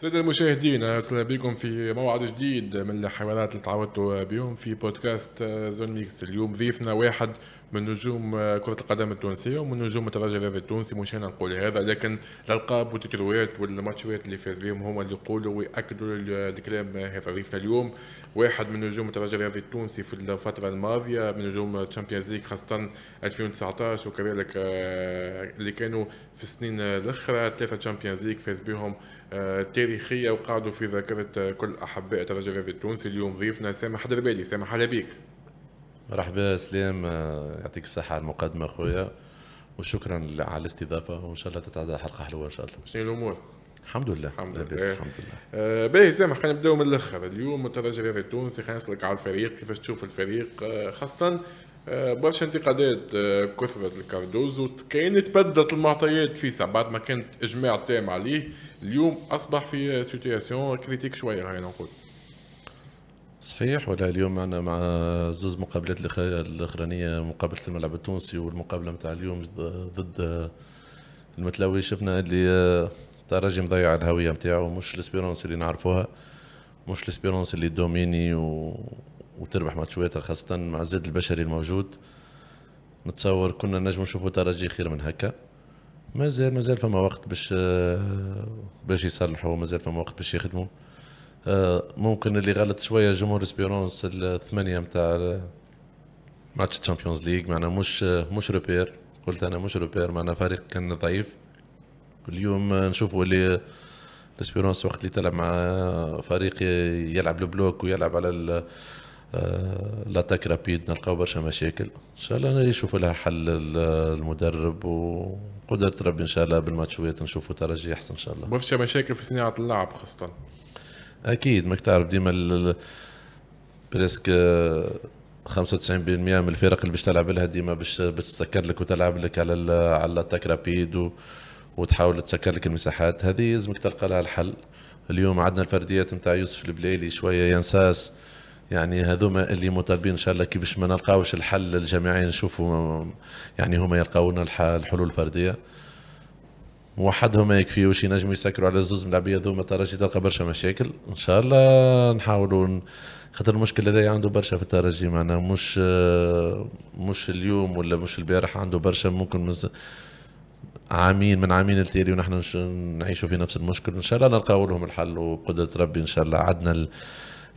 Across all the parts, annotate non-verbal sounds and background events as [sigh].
سيد المشاهدين اهلا وسهلا بكم في موعد جديد من الحوارات اللي تعودتوا بهم في بودكاست زون ميكس اليوم ضيفنا واحد من نجوم كرة القدم التونسية ومن نجوم الترجي الرياضي التونسي مش أنا نقول هذا لكن الألقاب والتكروات والماتشوات اللي فاز بهم هما اللي يقولوا ويأكدوا الكلام هذا ضيفنا اليوم واحد من نجوم الترجي الرياضي التونسي في الفترة الماضية من نجوم تشامبيونز ليج خاصة 2019 وكذلك آه، اللي كانوا في السنين الأخرى ثلاثة تشامبيونز ليج فاز بهم آه، تاريخيه وقعدوا في ذاكره آه، كل احباء الرجاء الرياضي التونسي اليوم ضيفنا سامح دربالي سامح على بك مرحبا سلام آه، يعطيك الصحه على المقدمه خويا وشكرا على الاستضافه وان شاء الله تتعدى حلقه حلوه ان شاء الله شنو الامور الحمد لله الحمد لله الحمد لله باهي سامح خلينا نبداو من الاخر اليوم الترجي الرياضي التونسي خلينا نسالك على الفريق كيفاش تشوف الفريق خاصه برشا انتقادات كثرت لكاردوزو كان تبدلت المعطيات في بعد ما كانت اجماع تام عليه اليوم اصبح في سيتياسيون كريتيك شويه خلينا نقول صحيح ولا اليوم انا مع زوز مقابلات الاخرانيه مقابله الملعب التونسي والمقابله نتاع اليوم ضد المتلاوي شفنا اللي الترجي آه، مضيع الهويه نتاعو مش الاسبيرونس اللي نعرفوها مش الاسبيرونس اللي دوميني و وتربح ماتشواتها خاصه مع الزاد البشري الموجود نتصور كنا نجم نشوفوا ترجي خير من هكا مازال مازال فما وقت باش آه، باش يصلحوا مازال فما وقت باش يخدموا آه، ممكن اللي غلط شويه جمهور اسبيرونس الثمانيه متاع آه، ماتش تشامبيونز ليج معنا مش مش روبير قلت انا مش روبير معنا فريق كان ضعيف اليوم نشوفوا اللي الاسبيرونس وقت اللي تلعب مع فريق يلعب البلوك ويلعب على آه، لاتاك رابيد نلقاو برشا مشاكل ان شاء الله يشوف لها حل المدرب وقدرة ربي ان شاء الله بالماتشوات نشوفوا ترجي احسن ان شاء الله برشا مشاكل في صناعه اللعب خاصه اكيد ماك تعرف ديما بريسك 95% من الفرق اللي باش تلعب لها ديما باش تسكر لك وتلعب لك على على الاتاك رابيد و... وتحاول تسكر لك المساحات هذه لازمك تلقى لها الحل اليوم عندنا الفرديات نتاع يوسف البلايلي شويه ينساس يعني هذوما اللي مطالبين ان شاء الله كي باش ما نلقاوش الحل الجماعي نشوفوا يعني هما يلقاو لنا الحلول الفرديه وحدهم ما يكفيوش ينجموا يسكروا على الزوز من العباد هذوما الترجي تلقى برشا مشاكل ان شاء الله نحاولوا خاطر المشكل هذا عنده برشا في الترجي معناها مش مش اليوم ولا مش البارح عنده برشا ممكن مز... عامين من عامين التالي ونحن نعيشوا في نفس المشكل ان شاء الله نلقاو لهم الحل وبقدره ربي ان شاء الله عدنا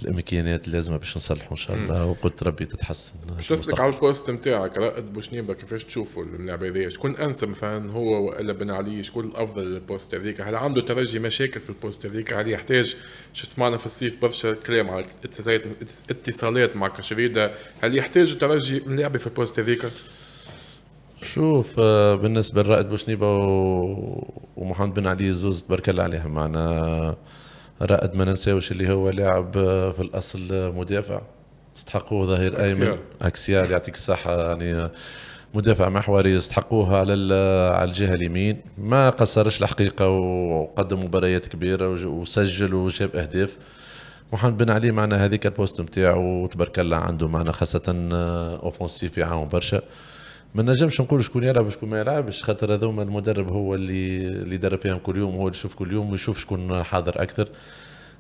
الامكانيات اللازمه باش نصلحوا ان شاء الله وقلت ربي تتحسن تسلك على البوست نتاعك رائد بوشنيبه كيفاش تشوفوا الملاعب هذايا شكون انسى مثلا هو والا بن علي شكون الافضل للبوست هذيك هل عنده ترجي مشاكل في البوست هذيك هل يحتاج شو سمعنا في الصيف برشا كلام على اتصالات مع كشريده هل يحتاج ترجي ملاعبي في البوست هذيك؟ شوف آه، بالنسبه لرائد بوشنيبه ومحمد بن علي زوز تبارك الله عليهم معنا رائد ما ننساوش اللي هو لاعب في الاصل مدافع استحقوه ظهير ايمن اكسيال يعطيك الصحه يعني مدافع محوري استحقوه على على الجهه اليمين ما قصرش الحقيقه وقدم مباريات كبيره وسجل وجاب اهداف محمد بن علي معنا هذيك البوست نتاعو تبارك الله عنده معنا خاصه اوفونسيف آه، يعاون برشا ما نجمش نقول شكون يلعب وشكون ما يلعبش خاطر هذوما المدرب هو اللي اللي درب فيهم كل يوم هو اللي يشوف كل يوم ويشوف شكون حاضر اكثر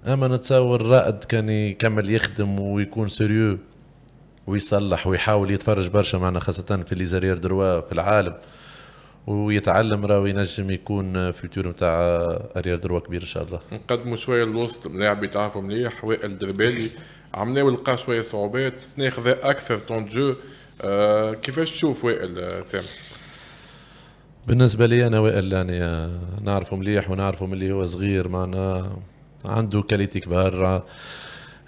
اما نتصور رائد كان يكمل يخدم ويكون سيريو ويصلح ويحاول يتفرج برشا معنا خاصة في ليزارير دروا في العالم ويتعلم راه ينجم يكون فيتور نتاع اريال دروا كبير ان شاء الله. نقدموا شويه للوسط ملاعب يتعرفوا مليح وائل دربالي عملنا ولقى شويه صعوبات سنة خذا اكثر طون جو آه، كيفاش تشوف وائل آه، سام بالنسبة لي أنا وائل يعني آه، نعرفه مليح ونعرفه ملي هو صغير معنا عنده كاليتي كبار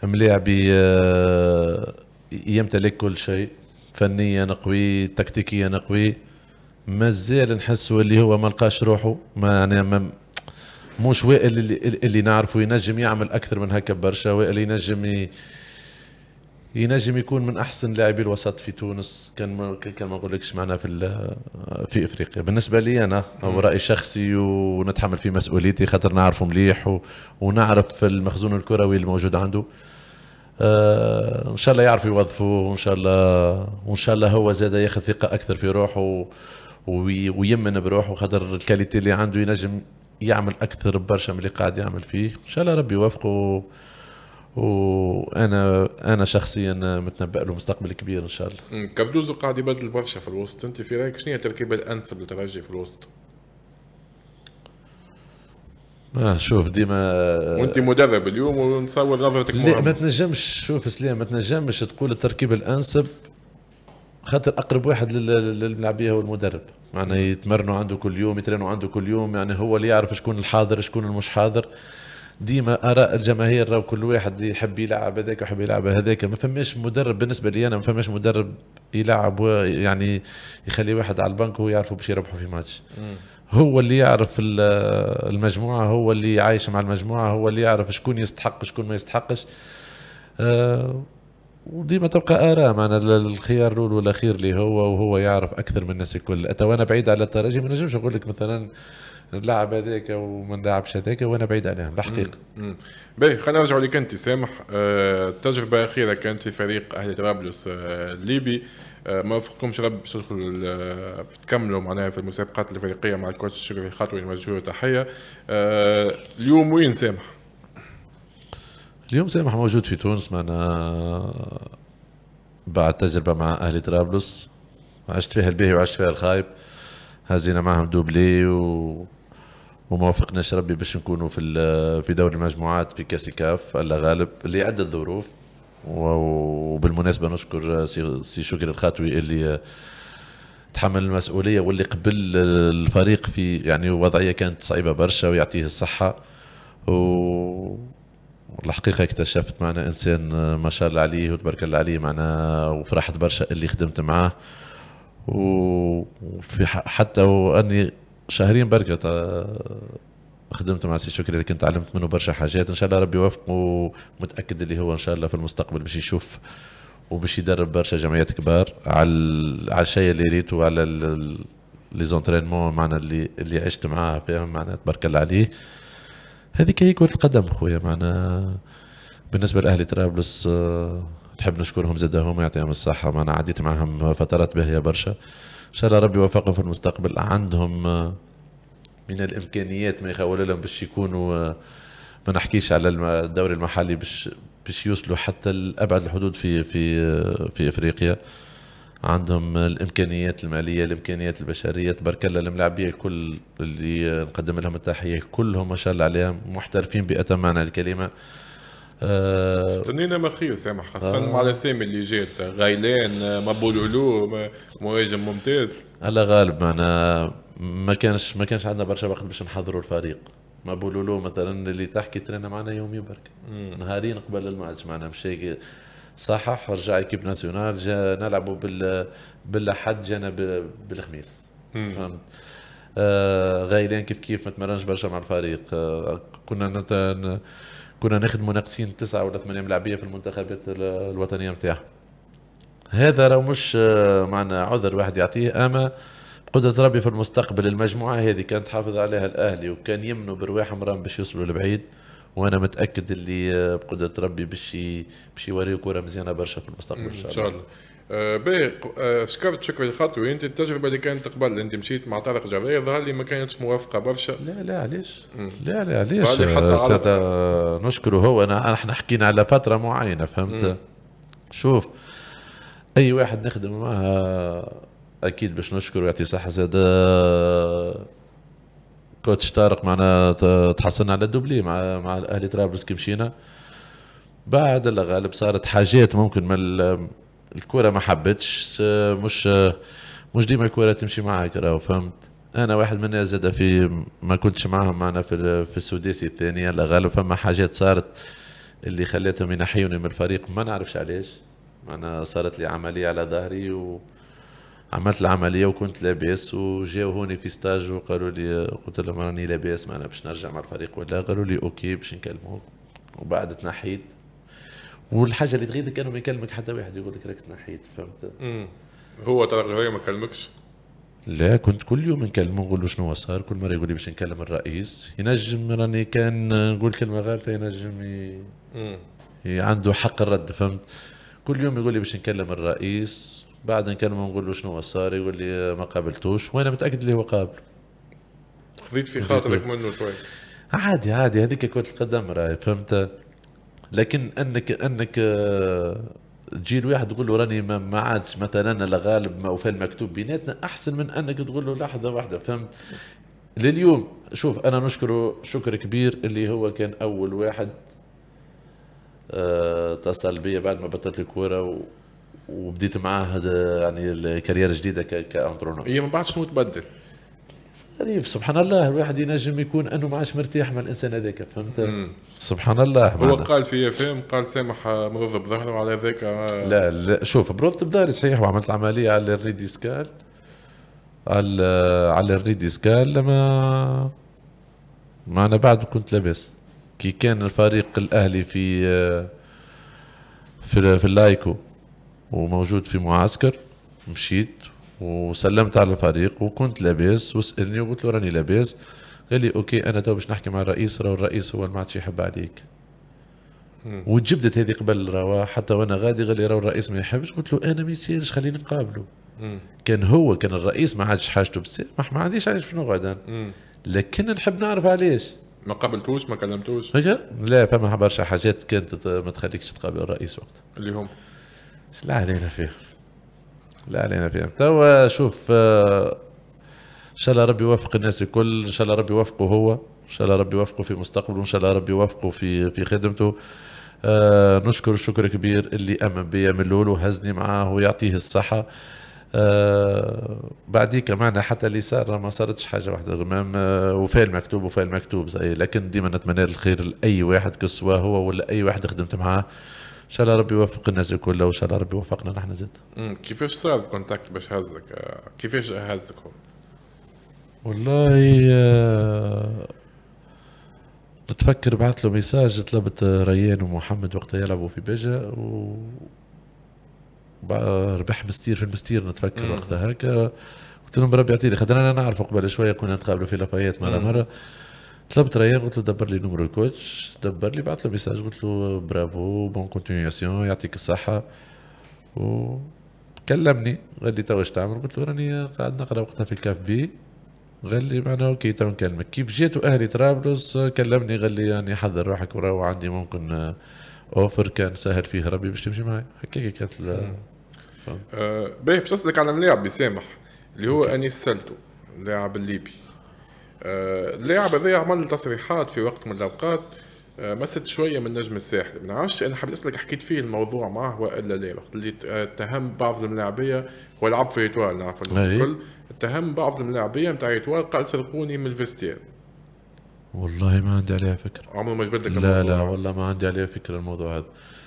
ملاعبي يمتلك كل شيء فنيا قوي تكتيكيا قوي مازال نحس اللي هو ما لقاش روحه ما يعني ما مش وائل اللي, اللي نعرفه ينجم يعمل اكثر من هكا برشا وائل ينجم ينجم يكون من احسن لاعبي الوسط في تونس كان كان ما نقولكش معنا في في افريقيا بالنسبه لي انا هو راي شخصي ونتحمل فيه مسؤوليتي خاطر نعرفه مليح ونعرف المخزون الكروي الموجود عنده آه، ان شاء الله يعرف يوظفوه وان شاء الله وان شاء الله هو زاد ياخذ ثقه اكثر في روحه ويمن بروحه خاطر الكاليتي اللي عنده ينجم يعمل اكثر برشا من اللي قاعد يعمل فيه ان شاء الله ربي يوفقه وانا انا شخصيا متنبأ له مستقبل كبير ان شاء الله كاردوزو قاعد يبدل برشا في الوسط انت في رايك شنو هي التركيبه الانسب للترجي في الوسط؟ ما آه، شوف ديما وانت مدرب اليوم ونصور نظرتك لا ما تنجمش شوف سليم ما تنجمش تقول التركيب الانسب خاطر اقرب واحد للملعبيه هو المدرب معناها يعني يتمرنوا عنده كل يوم يترنوا عنده كل يوم يعني هو اللي يعرف شكون الحاضر شكون المش حاضر ديما اراء الجماهير راه كل واحد يحب يلعب هذاك ويحب يلعب هذاك ما فماش مدرب بالنسبه لي انا ما فماش مدرب يلعب يعني يخلي واحد على البنك ويعرفوا باش يربحوا في ماتش هو اللي يعرف المجموعه هو اللي عايش مع المجموعه هو اللي يعرف شكون يستحق شكون ما يستحقش آه، وديما تبقى اراء معنا الخيار الاول والاخير اللي هو وهو يعرف اكثر من الناس الكل تو انا بعيد على الترجي ما نجمش نقول لك مثلا اللاعب هذاك وما نلعبش هذاك وانا بعيد عليهم الحقيقه. باهي خلينا نرجعوا لك انت سامح آه، التجربه تجربه اخيره كانت في فريق اهلي طرابلس الليبي آه، آه، ما وفقكمش رب باش تدخلوا تكملوا معناها في المسابقات الافريقيه مع الكوتش شكري خطوي نوجه له تحيه اليوم وين سامح؟ اليوم سامح موجود في تونس معنا بعد تجربه مع اهلي طرابلس عشت فيها الباهي وعشت فيها الخايب هزينا معهم دوبلي و وما وفقناش ربي باش نكونوا في في دوري المجموعات في كاس الكاف الله غالب لعده ظروف وبالمناسبه نشكر سي شكري الخاتوي اللي تحمل المسؤوليه واللي قبل الفريق في يعني وضعيه كانت صعيبه برشا ويعطيه الصحه و الحقيقه اكتشفت معنا انسان ما شاء الله عليه وتبارك الله عليه معنا وفرحت برشا اللي خدمت معاه وفي حتى واني شهرين بركة آه، خدمت مع سي شكري اللي كنت تعلمت منه برشا حاجات ان شاء الله ربي يوفقه ومتاكد اللي هو ان شاء الله في المستقبل باش يشوف وباش يدرب برشا جمعيات كبار على على الشيء اللي ريته وعلى لي زونترينمون معنا اللي اللي عشت معاه فيهم معنا تبارك الله عليه هذيك هي كرة القدم خويا معنا بالنسبة لأهلي طرابلس آه، نحب نشكرهم زادهم يعطيهم الصحة معنا عديت معهم فترات باهية برشا شاء الله ربي يوفقهم في المستقبل عندهم آه، من الامكانيات ما يخول لهم باش يكونوا آه، ما نحكيش على الدوري المحلي باش باش يوصلوا حتى لابعد الحدود في في آه، في افريقيا عندهم الامكانيات الماليه الامكانيات البشريه تبارك الله الملاعبيه الكل اللي نقدم لهم التحيه كلهم ما شاء الله عليهم محترفين باتم معنى الكلمه آه، استنينا خير سامح خاصة آه. مع الاسامي اللي جات غيلان آه، بولولو مهاجم ممتاز الله غالب معنا ما كانش ما كانش عندنا برشا وقت باش نحضروا الفريق ما بولولو مثلا اللي تحكي ترينا معنا يومي برك نهارين قبل الماتش معنا مش صحح رجع ايكيب ناسيونال جا نلعبوا بال بالاحد جانا بالخميس فهمت آه غيلان كيف كيف ما تمرنش برشا مع الفريق آه كنا آه كنا نخدموا ناقصين تسعه ولا ثمانيه ملاعبيه في المنتخبات الوطنيه نتاعها هذا راه مش آه، معنا عذر واحد يعطيه اما قدرة ربي في المستقبل المجموعة هذه كانت تحافظ عليها الأهلي وكان يمنوا برواحهم راهم باش يوصلوا لبعيد وأنا متأكد اللي آه، بقدرة ربي باش باش يوريو كرة مزيانة برشا في المستقبل إن شاء الله. آه باهي شكرا شكرت انت التجربه اللي كانت قبل انت مشيت مع طارق جرايه ظهر لي ما كانتش موافقه برشا لا لا علاش لا لا علاش آه نشكره هو انا احنا حكينا على فتره معينه فهمت مم. شوف اي واحد نخدم معاه آه، اكيد باش نشكره يعطي صحه زاد كوتش طارق معنا تحصلنا على دوبلي مع مع الاهلي طرابلس كي مشينا بعد الغالب صارت حاجات ممكن من الكره ما حبتش مش مش ديما الكره تمشي معاك راهو فهمت انا واحد من الناس زاد في ما كنتش معاهم معنا في, في السوديسي الثانيه لا غالب فما حاجات صارت اللي خلاتهم ينحيوني من الفريق ما نعرفش علاش انا صارت لي عمليه على ظهري و عملت العمليه وكنت لاباس وجاو هوني في ستاج وقالوا لي قلت لهم راني لاباس معناها باش نرجع مع الفريق ولا قالوا لي اوكي باش نكلموك وبعد تنحيت والحاجه اللي تغيظك انه ما يكلمك حتى واحد يقول لك راك تنحيت فهمت هو طارق الهويه ما كلمكش لا كنت كل يوم نكلمه نقول له شنو صار كل مره يقول لي باش نكلم الرئيس ينجم راني كان نقول كلمه غلطه ينجم ي... ي... عنده حق الرد فهمت كل يوم يقول لي باش نكلم الرئيس بعد نكلمه نقول له شنو صار يقول لي ما قابلتوش وانا متاكد اللي هو قابل خذيت في خاطرك منه شوي عادي عادي هذيك كنت القدم راهي فهمت لكن انك انك آه، تجي لواحد تقول له راني ما عادش مثلا انا غالب وفي المكتوب بيناتنا احسن من انك تقول له لحظه واحده فهمت لليوم شوف انا نشكره شكر كبير اللي هو كان اول واحد آه، اتصل بي بعد ما بطلت الكوره وبديت معاه يعني الكارير الجديده كانترونو هي من بعد شنو تبدل؟ غريب سبحان الله الواحد ينجم يكون انه ما عادش مرتاح مع الانسان هذاك فهمت سبحان الله هو معنا. قال في فهم قال سامح مرض بظهره وعلى ذاك لا لا شوف برضت بظهري صحيح وعملت عمليه على الريديسكال على على الريديسكال لما ما انا بعد كنت لاباس كي كان الفريق الاهلي في في, في اللايكو وموجود في معسكر مشيت وسلمت على الفريق وكنت لاباس وسالني وقلت له راني لاباس قال لي اوكي انا تو باش نحكي مع الرئيس راه الرئيس هو اللي ما عادش يحب عليك وجبدت هذه قبل روا حتى وانا غادي قال لي راه الرئيس ما يحبش قلت له انا ما يصيرش خليني نقابله كان هو كان الرئيس ما عادش حاجته بس ما عنديش علاش شنو نقعد انا لكن نحب نعرف علاش ما قابلتوش ما كلمتوش لا فما برشا حاجات كانت ما تخليكش تقابل الرئيس وقتها اللي هم لا علينا فيه لا علينا فيهم توا شوف آه، ان شاء الله ربي يوفق الناس الكل ان شاء الله ربي يوفقه هو ان شاء الله ربي يوفقه في مستقبله ان شاء الله ربي يوفقه في في خدمته آه نشكر شكر كبير اللي امن بيا من الاول وهزني معاه ويعطيه الصحه آه بعديك معنا حتى اللي صار ما صارتش حاجه واحده غمام آه وفاء المكتوب وفاء المكتوب زي لكن ديما نتمنى الخير لاي واحد كسوا هو ولا اي واحد خدمت معاه ان شاء الله ربي يوفق الناس الكل وان شاء الله ربي يوفقنا نحن زاد كيفاش صار الكونتاكت باش هزك كيفاش هزك هو والله آه، نتفكر بعث له ميساج طلبت ريان ومحمد وقتها يلعبوا في بيجا و ربح مستير في المستير نتفكر وقتها هكا قلت لهم ربي يعطيني خاطر انا نعرفه قبل شويه كنا نتقابلوا في لافايات مره مره طلبت ريان قلت له دبر لي نمر الكوتش دبر لي بعث له ميساج قلت له برافو بون كونتينياسيون يعطيك الصحه وكلمني قال لي تو تعمل قلت له راني قاعد نقرا وقتها في الكاف بي قال لي معناها اوكي تو نكلمك كيف جيت واهلي طرابلس كلمني قال لي يعني حضر روحك وراو عندي ممكن اوفر كان سهل فيه ربي باش تمشي معي هكاك كانت أه، باهي باش نسالك على ملاعب بسامح اللي هو انيس سالتو اللاعب الليبي آه، اللاعب هذا عمل تصريحات في وقت من الاوقات آه، مست شويه من نجم الساحل ما نعرفش انا حبيت اسالك حكيت فيه الموضوع معه والا لا وقت اللي آه، اتهم بعض الملاعبيه هو لعب في ايطوال نعرف الكل اتهم بعض الملاعبيه نتاع ايطوال قال سرقوني من الفيستير والله ما عندي عليها فكره عمره ما جبت لك لا لا والله ما عندي عليها فكره الموضوع هذا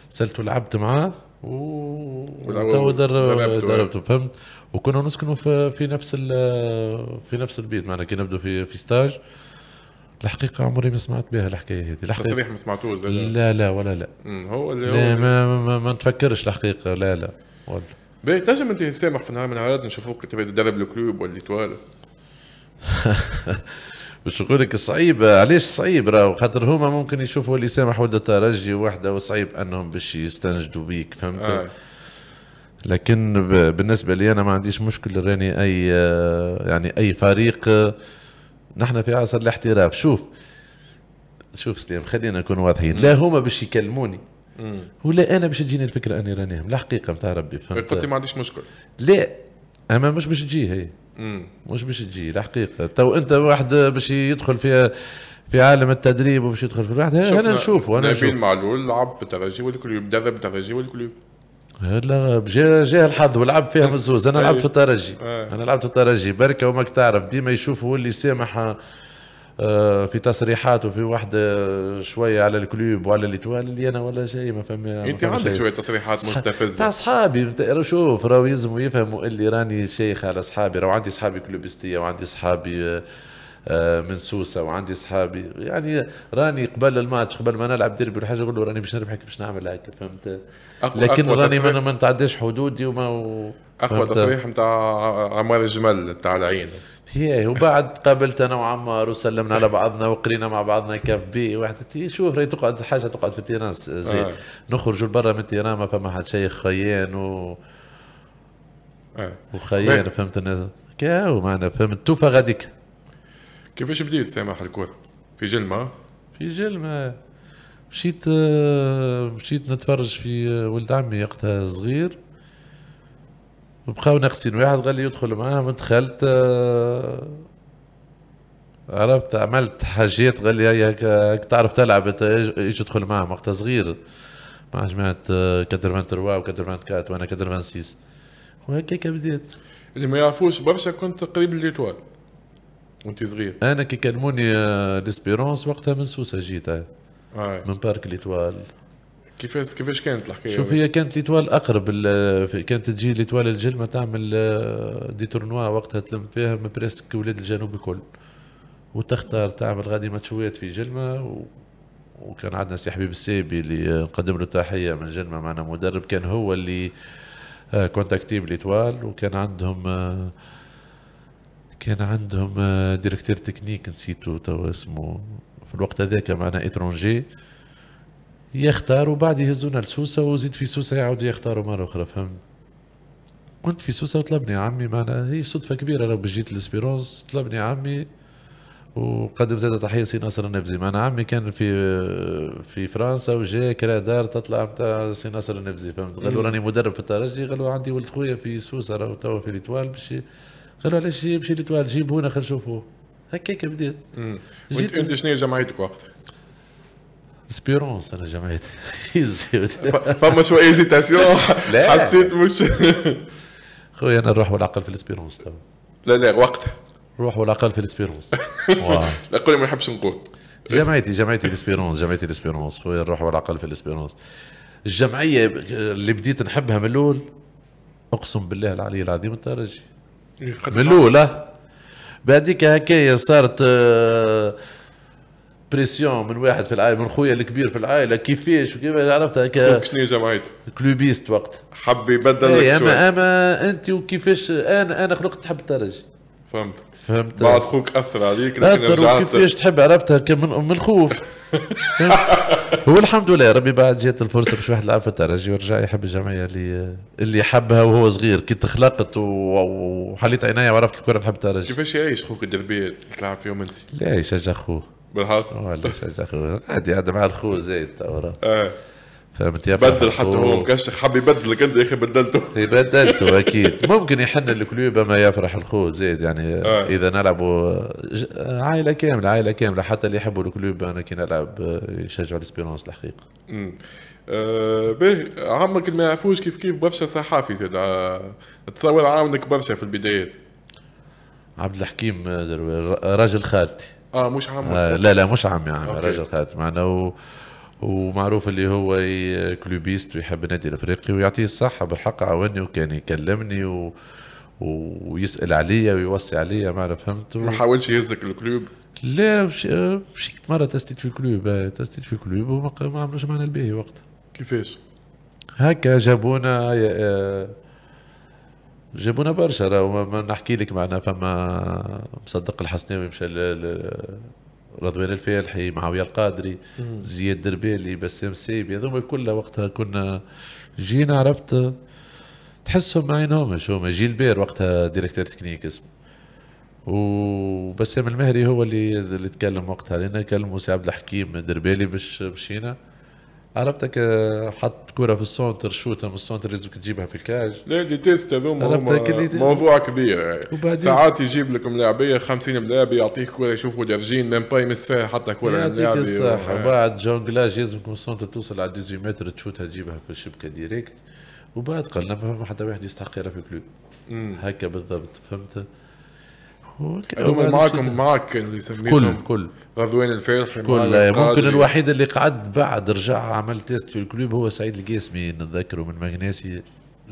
سالت ولعبت معاه و دربته فهمت وكنا نسكنوا في, في نفس في نفس البيت معنا كي نبدو في في ستاج الحقيقة عمري ما سمعت بها الحكاية هذه تصريح ما سمعتوش لا لا ولا لا هو اللي هو ما, ما, ما, ما نتفكرش الحقيقة لا لا ولا باهي تنجم انت تسامح في نهار من العرض نشوفوك تدرب الكلوب ولا توال [laughs] لك صعيب علاش صعيب راهو خاطر هما ممكن يشوفوا اللي سامح ولا ترجي وحده وصعيب انهم باش يستنجدوا بيك فهمت آه. لكن بالنسبه لي انا ما عنديش مشكل راني اي آه، يعني اي فريق آه، نحن في عصر الاحتراف شوف شوف سليم خلينا نكون واضحين لا هما باش يكلموني ولا انا باش تجيني الفكره اني راني لا حقيقه نتاع ربي فهمت قلت ما عنديش مشكل لا اما مش باش تجي هي مش باش تجي الحقيقه تو انت واحد باش يدخل في في عالم التدريب وباش يدخل في الواحد انا نشوفه انا نبيل معلول لعب بالترجي والكليوب درب بالترجي والكليوب لا جا جا الحظ ولعب فيها [laughs] من الزوز أيوه. آه. انا لعبت في الترجي انا لعبت في الترجي بركه وماك تعرف ديما يشوفوا اللي سامح آه، في تصريحات وفي واحدة آه، شوية على الكلوب وعلى الاتوال اللي انا ولا شيء ما فما انت عندك شوية تصريحات مستفزة تاع [laughs] صحابي شوف راهو يلزموا يفهموا اللي راني شيخ على صحابي راهو عندي صحابي كلوبستية وعندي صحابي آه، آه، من سوسه وعندي اصحابي يعني راني قبل الماتش قبل ما نلعب ديربي ولا حاجه اقول له راني باش نربحك باش نعمل هكا فهمت لكن أقوى راني ما نتعداش حدودي وما و... اقوى تصريح نتاع عمار الجمل نتاع العين هي وبعد قابلت انا وعمار وسلمنا على بعضنا وقرينا مع بعضنا كاف بي واحد شوف راهي تقعد حاجه تقعد في التيران زين آه. نخرجوا لبرا من التيران ما فما حد شيخ خيان و آه. وخيان فهمت الناس كاو معنا فهمت توفى غاديك كيفاش بديت سامح الكره؟ في جلمة؟ في جلمة مشيت مشيت نتفرج في ولد عمي وقتها صغير وبقاو ناقصين واحد قال لي يدخل معاهم دخلت عرفت عملت حاجات قال لي هاك تعرف تلعب ايش ادخل معاهم وقتها صغير مع جماعة 83 و 84 وانا 86 وهكاك بديت اللي ما يعرفوش برشا كنت قريب للإيطوال وانت صغير انا كي كلموني آه، ليسبيرونس وقتها من سوسه جيت من بارك ليتوال كيفاش كيفاش كانت الحكايه شوف هي كانت ليتوال اقرب كانت تجي ليتوال الجلمه تعمل آه، دي تورنوا وقتها تلم فيها بريسك ولاد الجنوب الكل وتختار تعمل غادي ماتشويات في جلمه و... وكان عندنا سي حبيب السيبي اللي نقدم له تحيه من جلمه معنا مدرب كان هو اللي كونتاكتي آه، ليتوال وكان عندهم آه كان عندهم آه، ديريكتور تكنيك نسيتو توا اسمه في الوقت هذاك معنا اترونجي يختار وبعد يهزونا لسوسه وزيد في سوسه يعاودوا يختاروا مره اخرى فهمت كنت في سوسه وطلبني عمي معنا هي صدفه كبيره لو بجيت جيت طلبني عمي وقدم زاد تحيه سي ناصر النبزي معنا عمي كان في آه، في فرنسا وجا كرا دار تطلع نتاع سي ناصر النبزي فهمت قالوا راني مدرب في الترجي قالوا عندي ولد خويا في سوسه راهو توا في ليتوال باش قالوا علاش يمشي لتوال جيبوه هنا نشوفوه هكاك بديت وانت انت شنو هي جمعيتك وقتها؟ سبيرونس انا جمعيتي فما شويه ايزيتاسيون حسيت مش خويا انا نروح والعقل في الاسبيرونس تو لا لا وقتها روح والعقل في الاسبيرونس لا قولي ما نحبش نقول جمعيتي جمعيتي الاسبيرونس جمعيتي الاسبيرونس خويا نروح والعقل في الاسبيرونس الجمعيه اللي بديت نحبها من الاول اقسم بالله العلي العظيم الترجي من الاولى بعديك هكايا صارت بريسيون آه، من واحد في العائله من خويا الكبير في العائله كيفاش وكيف عرفت هكا شنو جمعيت كلوبيست وقت حب يبدل إيه، لك اما اما انت وكيفاش انا انا خلقت تحب الترجي فهمت فهمت بعد خوك اثر عليك لكن اثر وكيفاش تحب عرفتها من من الخوف [laughs] هو الحمد لله ربي بعد جات الفرصه باش واحد لعب في الترجي ورجع يحب الجمعيه اللي اللي حبها وهو صغير كي تخلقت وحليت عينيا وعرفت الكره نحب الترجي كيفاش يعيش خوك الدربيه تلعب فيهم انت؟ لا يشجع خوه بالحق والله يشجع خوه عادي قاعد مع الخو زايد اه فهمت يا بدل حتى هو مكشخ حب يبدلك انت يا اخي بدلته [laughs] بدلته اكيد ممكن يحن الكلوب ما يفرح الخو زيد يعني آه. اذا نلعبوا آه، عائله كامله عائله كامله حتى اللي يحبوا الكلوب انا كي نلعب آه، يشجعوا الاسبيرونس الحقيقه امم آه باهي عمك اللي ما يعرفوش كيف كيف برشا صحافي زيد آه، تصور عاونك برشا في البدايات عبد الحكيم راجل خالتي اه مش عمك آه لا لا مش عمي عمي راجل خالتي معناه ومعروف اللي هو كلوبيست ويحب النادي الافريقي ويعطيه الصحه بالحق عاوني وكان يكلمني و... ويسال عليا ويوصي عليا ما فهمت ما حاولش يهزك الكلوب لا مشيت مره تستيت في الكلوب تستيت في الكلوب وما عملوش معنا الباهي وقتها كيفاش؟ هكا جابونا جابونا برشا راهو نحكي لك معنا فما مصدق الحسناوي مشى رضوان الفالحي معاويه القادري زياد دربالي بسام السيبي هذوما كلها وقتها كنا جينا عرفت تحسهم ما عينهمش هما جيل بير وقتها ديريكتور تكنيك اسمه وبسام المهري هو اللي اللي تكلم وقتها لان كلموا سي عبد الحكيم دربالي باش مشينا عرفتك آه، حط كره في السونتر شوتها من السونتر لازمك تجيبها في الكاج لا دي تيست هذوما موضوع كبير يعني. ساعات يجيب لكم لاعبيه 50 ملاعب يعطيك كره يشوفوا جارجين ميم با يمس فيها حتى كره يعطيك الصحه وبعد جونجلاج لازمك من السونتر توصل على 18 متر تشوتها تجيبها في الشبكه ديريكت وبعد قلنا ما حتى واحد يستحق يلعب في كلوب هكا بالضبط فهمت هو معاكم معاك اللي يسميهم كل كل غضوين الفيرحي كل ممكن الوحيد اللي قعد بعد رجع عمل تيست في الكلوب هو سعيد القاسمي نتذكره من مغناسي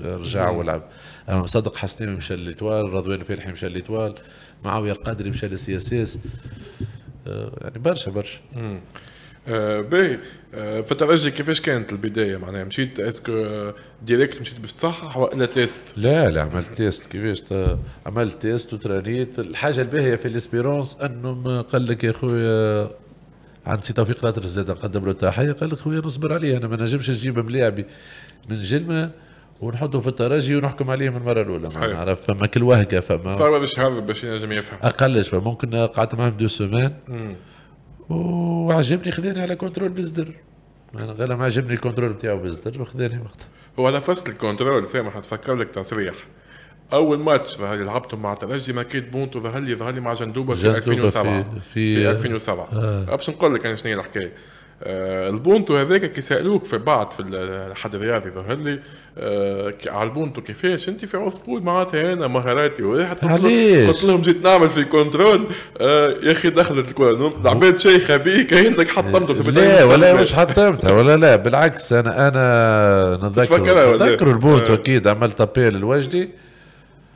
رجع ولعب اما صدق حسني مشى للتوال رضوان الفيرحي مشى للتوال معاويه قادري مشى للسي اس اس آه، يعني برشا برشا باهي في فترجي كيفاش كانت البدايه معناها مشيت اسكو ديريكت مشيت باش تصحح ولا تيست؟ لا لا عملت تيست كيفاش عملت تيست وترانيت الحاجه الباهيه في الاسبيرونس انه ما قال لك يا خويا عند سي توفيق خاطر زاد نقدم له تحيه قال لك خويا نصبر عليه انا ما نجمش نجيب ملاعبي من جلمه ونحطه في الترجي ونحكم عليه من المره الاولى صحيح عرفت فما كل وهكه فما صار هذا الشهر باش الجميع يفهم اقل فممكن ممكن قعدت معهم دو سومان وعجبني خذاني على كنترول بزدر انا ما عجبني الكنترول بتاعه بزدر وخذاني وقتها هو على فصل الكنترول سامح تفكر لك تصريح اول ماتش ظهر لعبته مع ترجي كيت بونتو ظهر لي ظهر لي مع جندوبه في 2007 في, في 2007 آه. باش نقول لك انا شنو هي الحكايه آه، البونتو هذاك كي سالوك في بعض في الحد الرياضي ظهر لي آه، على البونتو كيفاش انت في عوض تقول معناتها انا مهاراتي وواحد قلت لهم جيت نعمل في كنترول آه، يا اخي دخلت الكره العباد نعم، شيخه بيك كانك حطمته لا ولا مش حطمتها ولا لا بالعكس انا انا نتذكر نتذكر البونتو اكيد عملت ابيل لوجدي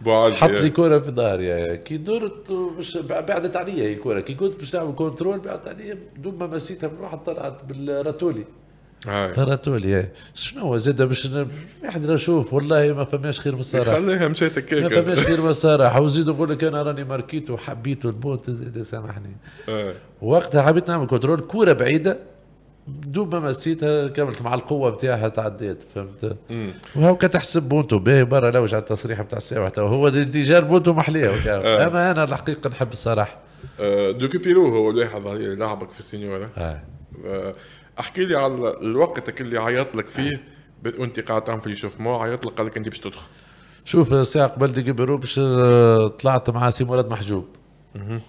حط لي يعني. كره في ظهري يعني كي درت مش بعدت عليا هي الكره كي كنت باش نعمل كنترول بعدت عليا بدون ما مسيتها من واحد طلعت بالراتولي راتولي يعني شنو هو زاد باش واحد نشوف والله ما فماش خير من الصراحه خليها مشات هكاك ما فماش خير من الصراحه وزيد نقول لك انا راني ماركيت وحبيت البوت زاد سامحني وقتها حبيت نعمل كنترول كوره بعيده دوب ما مسيتها كملت مع القوه نتاعها تعديت فهمت وهو كتحسب بونتو باهي برا لوج على التصريح نتاع الساعه تو هو ديجا بونتو محليه آه. اما انا الحقيقه نحب الصراحه آه، دوكي بيرو هو لاحظ اللي لعبك في السينيورا آه. احكي لي على الوقت اللي عيط لك فيه وانت قاعد تعمل في مو عيط لك قال لك انت باش تدخل شوف الساعه قبل دي بيرو باش طلعت مع سي مراد محجوب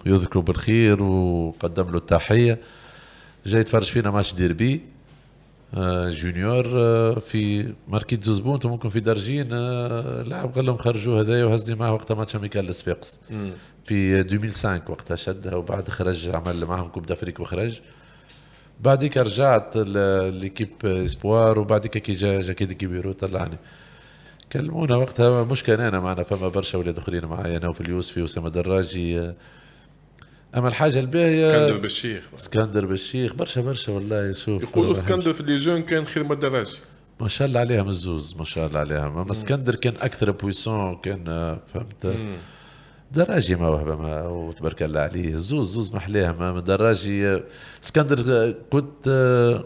يذكره بالخير وقدم له التحيه جاي يتفرج فينا ماتش ديربي آه، جونيور آه، في ماركيت زوز ممكن وممكن في درجين آه، لعب قال لهم خرجوا هذايا وهزني معه وقتها ماتش ميكال الصفاقس في 2005 وقتها شدها وبعد خرج عمل معهم كوب دافريك وخرج بعديك رجعت ليكيب اسبوار وبعديك كي جا جاكيد كيبيرو طلعني كلمونا وقتها مش كان انا معنا فما برشا ولاد اخرين معايا انا وفي اليوسفي وسام دراجي اما الحاجه الباهيه اسكندر بالشيخ اسكندر بالشيخ برشا برشا والله يشوف يقولوا اسكندر في لي جون كان خير من الدراجي ما شاء الله عليها مزوز ما شاء الله عليها اما اسكندر كان اكثر بويسون كان فهمت مم. دراجي موهبة ما وتبارك الله عليه زوز زوز محليها ما من دراجي اسكندر آه، كنت آه،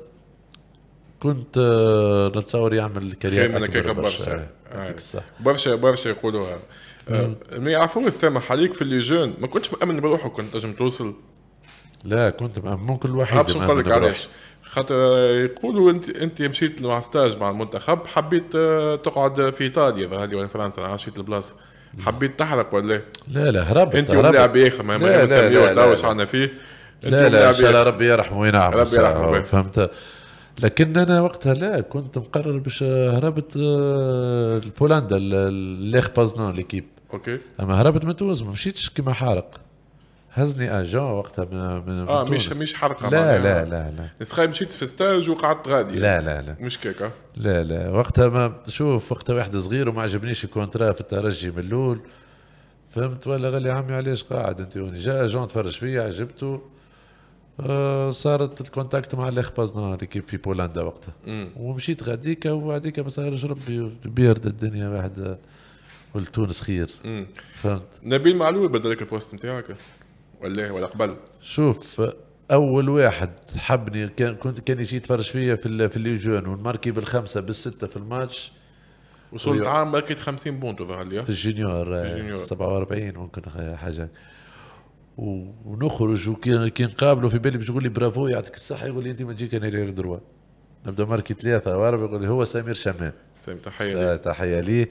كنت آه، نتصور يعمل كارير اكبر برشا برشا برشا يقولوها ما آه، يعرفوني سامح عليك في اللي جون ما كنتش مأمن بروحك كنت نجم توصل لا كنت مأمن كل واحد باش نقول لك علاش خاطر يقولوا انت انت مشيت مع ستاج مع المنتخب حبيت آه، تقعد في ايطاليا ولا في ولا فرنسا انا عشيت البلاصه حبيت تحرق ولا لا لا هربت انت واللاعب اخر إيه؟ ما نسميوه عنا فيه لا لا ان شاء الله إيه؟ ربي يرحمه وينعم ربي يرحمه فهمت لكن انا وقتها لا كنت مقرر باش آه، هربت لبولندا الاخ بازنون ليكيب اوكي اما هربت من تونس ما مشيتش كما حارق هزني اجون وقتها من, من اه مش مش حرقه لا لا لا لا تخيل مشيت في ستاج وقعدت غادي لا لا لا مش كيكا آه. لا لا وقتها ما شوف وقتها واحد صغير وما عجبنيش الكونترا في الترجي من الاول فهمت ولا قال لي عمي علاش قاعد انت هوني جاء اجون تفرج فيا عجبته آه صارت الكونتاكت مع الاخ بازنا ليكيب في بولندا وقتها مم. ومشيت غاديكا وبعديكا ما صارش ربي بيرد الدنيا واحد والتونس خير فهمت نبيل معلول بدل لك البوست نتاعك ولا ولا قبل شوف اول واحد حبني كان كنت كان يجي يتفرج فيا في في الليجون والماركي بالخمسه بالسته في الماتش وصلت عام ماركيت 50 بونت ظهر لي في الجونيور 47 آه، ممكن حاجه ونخرج وكي نقابله في بالي باش يقول لي برافو يعطيك الصحه يقول لي انت ما تجيك انا رير دروا نبدا ماركي ثلاثه واربعه يقول لي هو سمير شمام سمير تحيه آه، ليه تحيه ليه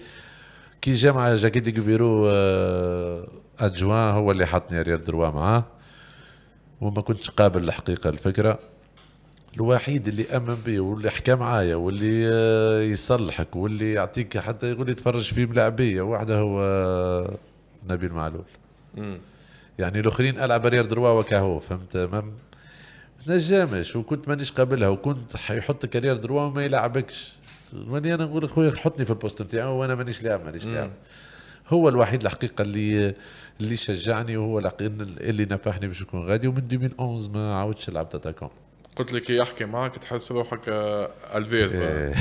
كي جا مع جاكيتي كبيرو آه، ادجوان هو اللي حطني ريال دروا معاه وما كنتش قابل الحقيقه الفكره الوحيد اللي امن بيه واللي حكى معايا واللي آه، يصلحك واللي يعطيك حتى يقول لي تفرج في ملعبيه واحده هو آه، نبيل معلول يعني الاخرين العب ريال دروا وكهو فهمت ما نجمش وكنت مانيش قابلها وكنت حيحط كارير دروا وما يلعبكش ماني انا نقول اخويا حطني في البوست نتاعي وانا مانيش لاعب مانيش لاعب هو الوحيد الحقيقه اللي اللي شجعني وهو اللي نفحني باش نكون غادي ومن 2011 ما عاودش لعبت اتاكون قلت لك يحكي معك تحس روحك الفير إيه.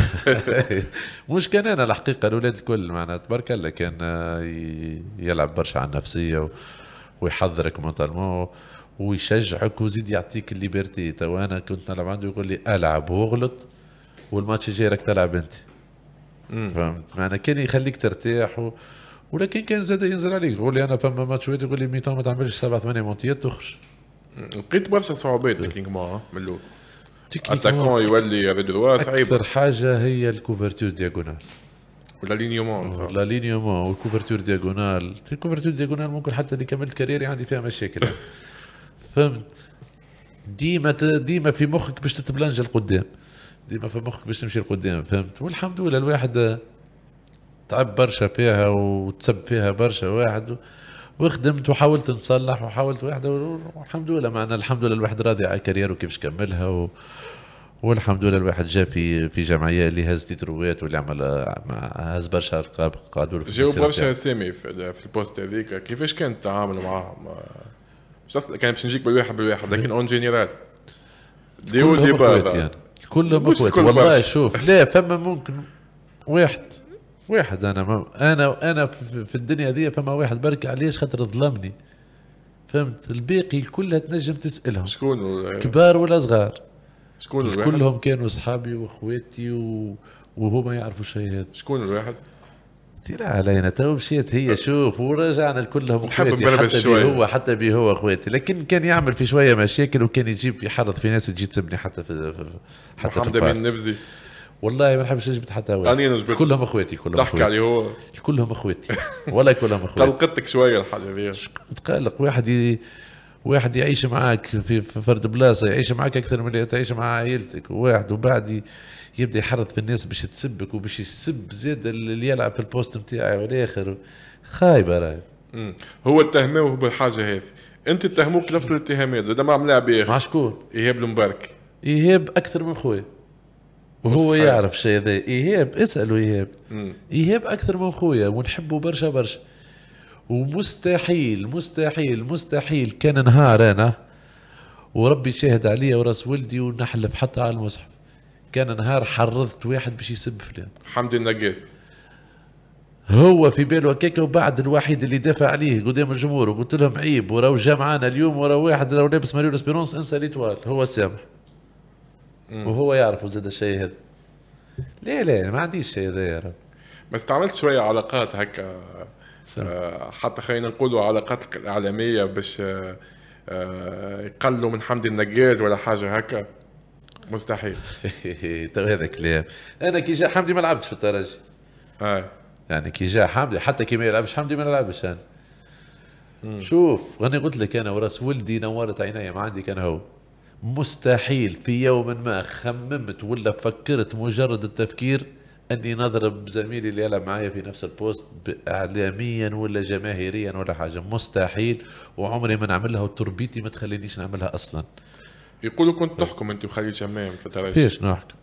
[laughs] مش كان انا الحقيقه الاولاد الكل معنا تبارك الله كان آه، يلعب برشا على النفسيه و... ويحضرك مونتالمون ويشجعك ويزيد يعطيك الليبرتي تو انا كنت نلعب عنده يقول لي العب واغلط والماتش الجاي راك تلعب انت فهمت معناها كان يخليك ترتاح و... ولكن كان زاد ينزل عليك يقول لي انا فما ماتشات يقول لي ميتون ما تعملش سبعة ثمانية مونتيات تخرج لقيت برشا صعوبات تكنيكمون من الاول اتاكون يولي ريدروا صعيب اكثر حاجه هي الكوفرتور دياغونال ولا لينيومون صح لا لينيومون والكوفرتور دياغونال الكوفرتور دياغونال ممكن حتى اللي كملت كاريري عندي فيها مشاكل [laughs] فهمت ديما ديما في مخك باش تتبلنج لقدام ديما في مخك باش تمشي لقدام فهمت والحمد لله الواحد تعب برشا فيها وتسب فيها برشا واحد وخدمت وحاولت نصلح وحاولت واحده والحمد لله معنا الحمد لله الواحد راضي على كاريرو كيفاش كملها و... والحمد لله الواحد جا في في جمعيه اللي هز تتروات واللي عمل هز برشا القاب في جاو برشا اسامي في, البوست هذيك كيفاش كان التعامل معاهم؟ مش كان باش نجيك بالواحد بالواحد لكن اون جينيرال ديول دي, يعني. كلهم اخوات والله شوف لا فما ممكن واحد واحد انا ما انا انا في الدنيا هذه فما واحد برك عليش خاطر ظلمني فهمت الباقي كلها تنجم تسالهم شكون كبار ولا صغار شكون الواحد كلهم كانوا اصحابي واخواتي و... وهما يعرفوا الشيء هذا شكون الواحد قلت لا علينا تو مشيت هي شوف ورجعنا لكلهم حتى بي هو حتى بي هو اخواتي لكن كان يعمل في شويه مشاكل وكان يجيب يحرض في ناس تجي تسبني حتى في, حتى محمد امين نبزي والله ما نحبش نجبد حتى واحد انا جبت كلهم اخواتي كلهم ضحك هو كلهم اخواتي والله كلهم [laughs] اخواتي قلقتك شويه الحاجه ذي تقلق واحد ي... واحد يعيش معاك في فرد بلاصه يعيش معاك اكثر من اللي تعيش مع عائلتك واحد وبعد يبدا يحرض في الناس باش تسبك وباش يسب زاد اللي يلعب في البوست نتاعي والاخر خايبه راهي هو اتهموه بالحاجه هذه انت اتهموك نفس الاتهامات زاد ما عملها بيه مع شكون؟ ايهاب المبارك ايهاب اكثر من خويا وهو يعرف الشيء هذا ايهاب اساله ايهاب ايهاب اكثر من خويا ونحبه برشا برشا ومستحيل مستحيل مستحيل كان نهار انا وربي شاهد عليا وراس ولدي ونحلف حتى على المصحف كان نهار حرضت واحد باش يسب فلان حمدي النقاس هو في باله هكاك وبعد الوحيد اللي دافع عليه قدام الجمهور وقلت لهم عيب وراو جا معانا اليوم وراو واحد راو لابس ماريو اسبيرونس انسى ليتوال هو سامح وهو يعرف زاد الشيء هذا لا لا ما عنديش شيء هذا يا رب ما استعملت شويه علاقات هكا آه، حتى خلينا نقولوا علاقات الاعلاميه باش يقللوا آه، آه، يقلوا من حمدي النجاز ولا حاجه هكا مستحيل تو [laughs] طيب، هذا كلام انا كي جا حمدي ما لعبتش في الترجي آه. يعني كي جا حمدي حتى كي ما يلعبش حمدي ما نلعبش انا شوف غني قلت لك انا وراس ولدي نورت عيني ما عندي كان هو مستحيل في يوم ما خممت ولا فكرت مجرد التفكير اني نضرب زميلي اللي يلعب معايا في نفس البوست اعلاميا ولا جماهيريا ولا حاجه مستحيل وعمري ما نعملها وتربيتي ما تخلينيش نعملها اصلا يقولوا كنت تحكم انت وخليل شمام في الترجي كيفاش نحكم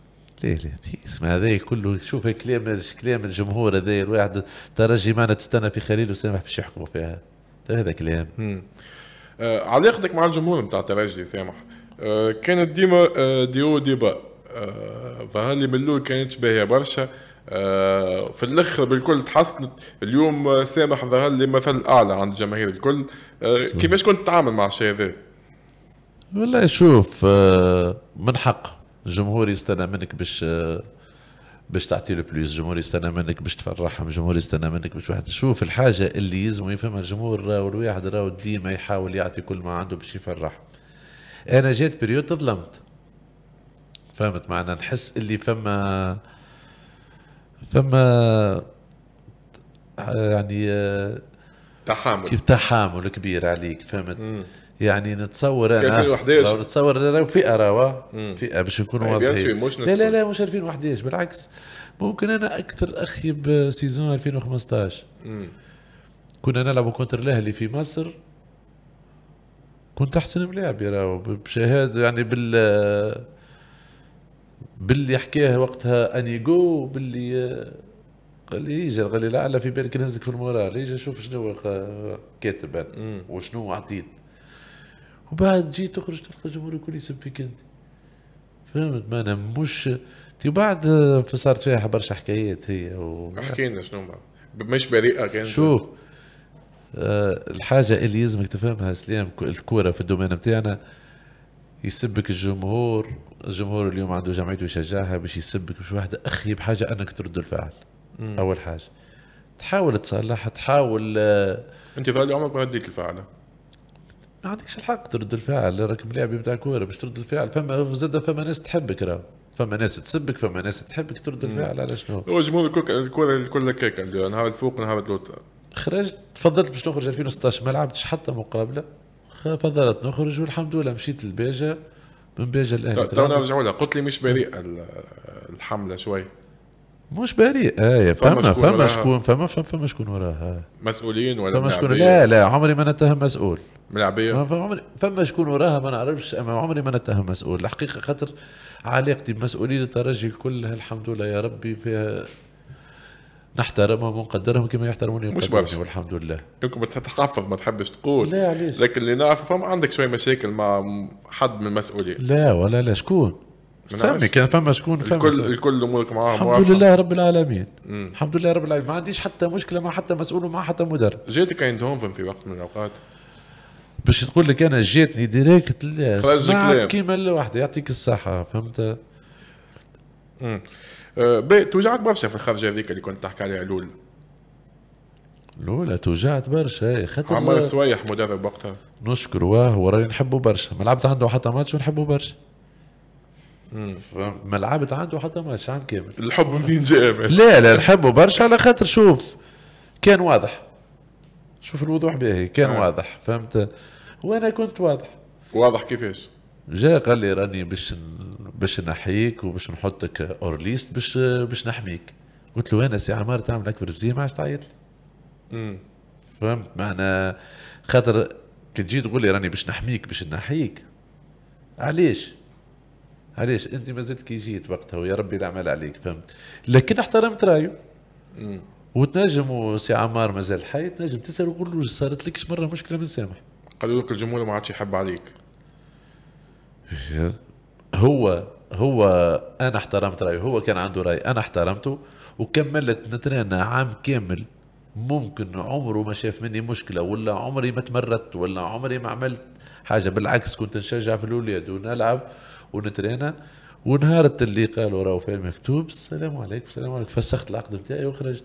ليه ليه اسمع هذا كله شوف كلام كلام الجمهور هذا الواحد ترجي معنا تستنى في خليل وسامح باش يحكموا فيها هذا كلام آه علاقتك مع الجمهور نتاع الترجي سامح آه كانت ديما آه ديو ديبا آه ظهر لي من الاول كانت باهيه برشا آه، في الاخر بالكل تحسنت اليوم آه، سامح ظهر لي مثل اعلى عند الجماهير الكل آه، كيفاش كنت تتعامل مع الشيء هذا؟ والله شوف آه، من حق الجمهور يستنى منك باش آه، باش تعطي له بلوس الجمهور يستنى منك باش تفرحهم الجمهور يستنى منك باش واحد شوف الحاجه اللي يلزم يفهمها الجمهور راهو الواحد راهو ديما يحاول يعطي كل ما عنده باش يفرح انا جيت بريود تظلمت فهمت معنا نحس اللي فما فما يعني آه، تحامل كيف تحامل كبير عليك فهمت مم. يعني نتصور انا 2011 نتصور انا في اراوه في باش نكون يعني واضحين مش لا لا لا مش 2011 بالعكس ممكن انا اكثر اخيب سيزون 2015 مم. كنا نلعبوا كونتر الاهلي في مصر كنت احسن ملاعب يا بشهاده يعني بال باللي حكاه وقتها انيجو باللي قال لي يجي قال لي لعل في بالك نهزك في المورال يجي شوف شنو كاتب انا وشنو عطيت وبعد جيت تخرج تلقى الجمهور الكل يسب فيك انت فهمت ما انا مش تي بعد صارت فيها برشا حكايات هي و... لنا شنو مش بريئه كانت شوف آه الحاجه اللي يلزمك تفهمها سليم الكوره في الدومين بتاعنا يسبك الجمهور الجمهور اليوم عنده جمعيته يشجعها باش يسبك باش واحده اخي بحاجه انك ترد الفعل مم. اول حاجه تحاول تصلح تحاول آه، انت ظل عمرك ما رديت الفعل ما عندكش الحق ترد الفعل راك ملاعبي نتاع كوره باش ترد الفعل فما زاد فما ناس تحبك راه فما ناس تسبك فما ناس تحبك ترد الفعل على شنو هو الجمهور الكل الكل هكاك نهار الفوق نهار الوطا خرجت تفضلت باش نخرج 2016 ما لعبتش حتى مقابله فضلت نخرج والحمد لله مشيت لباجه من باجه الاهلي تو نرجعوا لها قلت لي مش بريئه الحمله شوي مش بريء اي فما فما شكون فما فما فما شكون وراها آه. مسؤولين ولا فما شكون لا لا عمري ما نتهم مسؤول من فما عمري فما شكون وراها ما نعرفش اما عمري ما نتهم مسؤول الحقيقه خاطر علاقتي بمسؤولين الترجي كلها الحمد لله يا ربي فيها نحترمهم ونقدرهم كما يحترموني مش برشا والحمد لله يمكن تتحفظ ما تحبش تقول لا علاش لكن اللي نعرفه فما عندك شويه مشاكل مع حد من المسؤولين لا ولا لا شكون سامي كان فما شكون فما الكل سامي. الكل امورك معاهم الحمد موافقة. لله رب العالمين مم. الحمد لله رب العالمين ما عنديش حتى مشكله مع حتى مسؤول ومع حتى مدرب جاتك عند هونفن في وقت من الاوقات باش تقول لك انا جاتني ديريكت لا سمعت كيما الواحد يعطيك الصحه فهمت امم أه توجعك برشا في الخرجه هذيك اللي كنت تحكي عليها الاولى الاولى توجعت برشا خاطر عمر السويح مدرب وقتها نشكر واه وراني نحبه برشا ما لعبت عنده حتى ماتش ونحبه برشا ما لعبت عنده حتى ماتش عام كامل الحب منين جاء لا لا نحبه برشا على خاطر شوف كان واضح شوف الوضوح باهي كان آه. واضح فهمت وانا كنت واضح واضح كيفاش جا قال لي راني باش باش نحييك وباش نحطك اورليست باش باش نحميك قلت له انا سي عمار تعمل اكبر بزي ما عادش تعيط لي فهمت معنا خاطر كي تجي تقول لي راني باش نحميك باش نحييك علاش علاش انت ما زلت كي جيت وقتها ويا ربي العمل عليك فهمت لكن احترمت رايه وتنجم سي عمار مازال حي تنجم تسال وقول له صارت لكش مره مشكله من سامح قالوا لك الجمهور ما عادش يحب عليك هو هو انا احترمت رايه هو كان عنده راي انا احترمته وكملت نترينا عام كامل ممكن عمره ما شاف مني مشكلة ولا عمري ما تمردت ولا عمري ما عملت حاجة بالعكس كنت نشجع في الأولاد ونلعب ونترينا ونهار اللي قالوا راهو فيه مكتوب السلام عليكم السلام عليكم فسخت العقد بتاعي وخرجت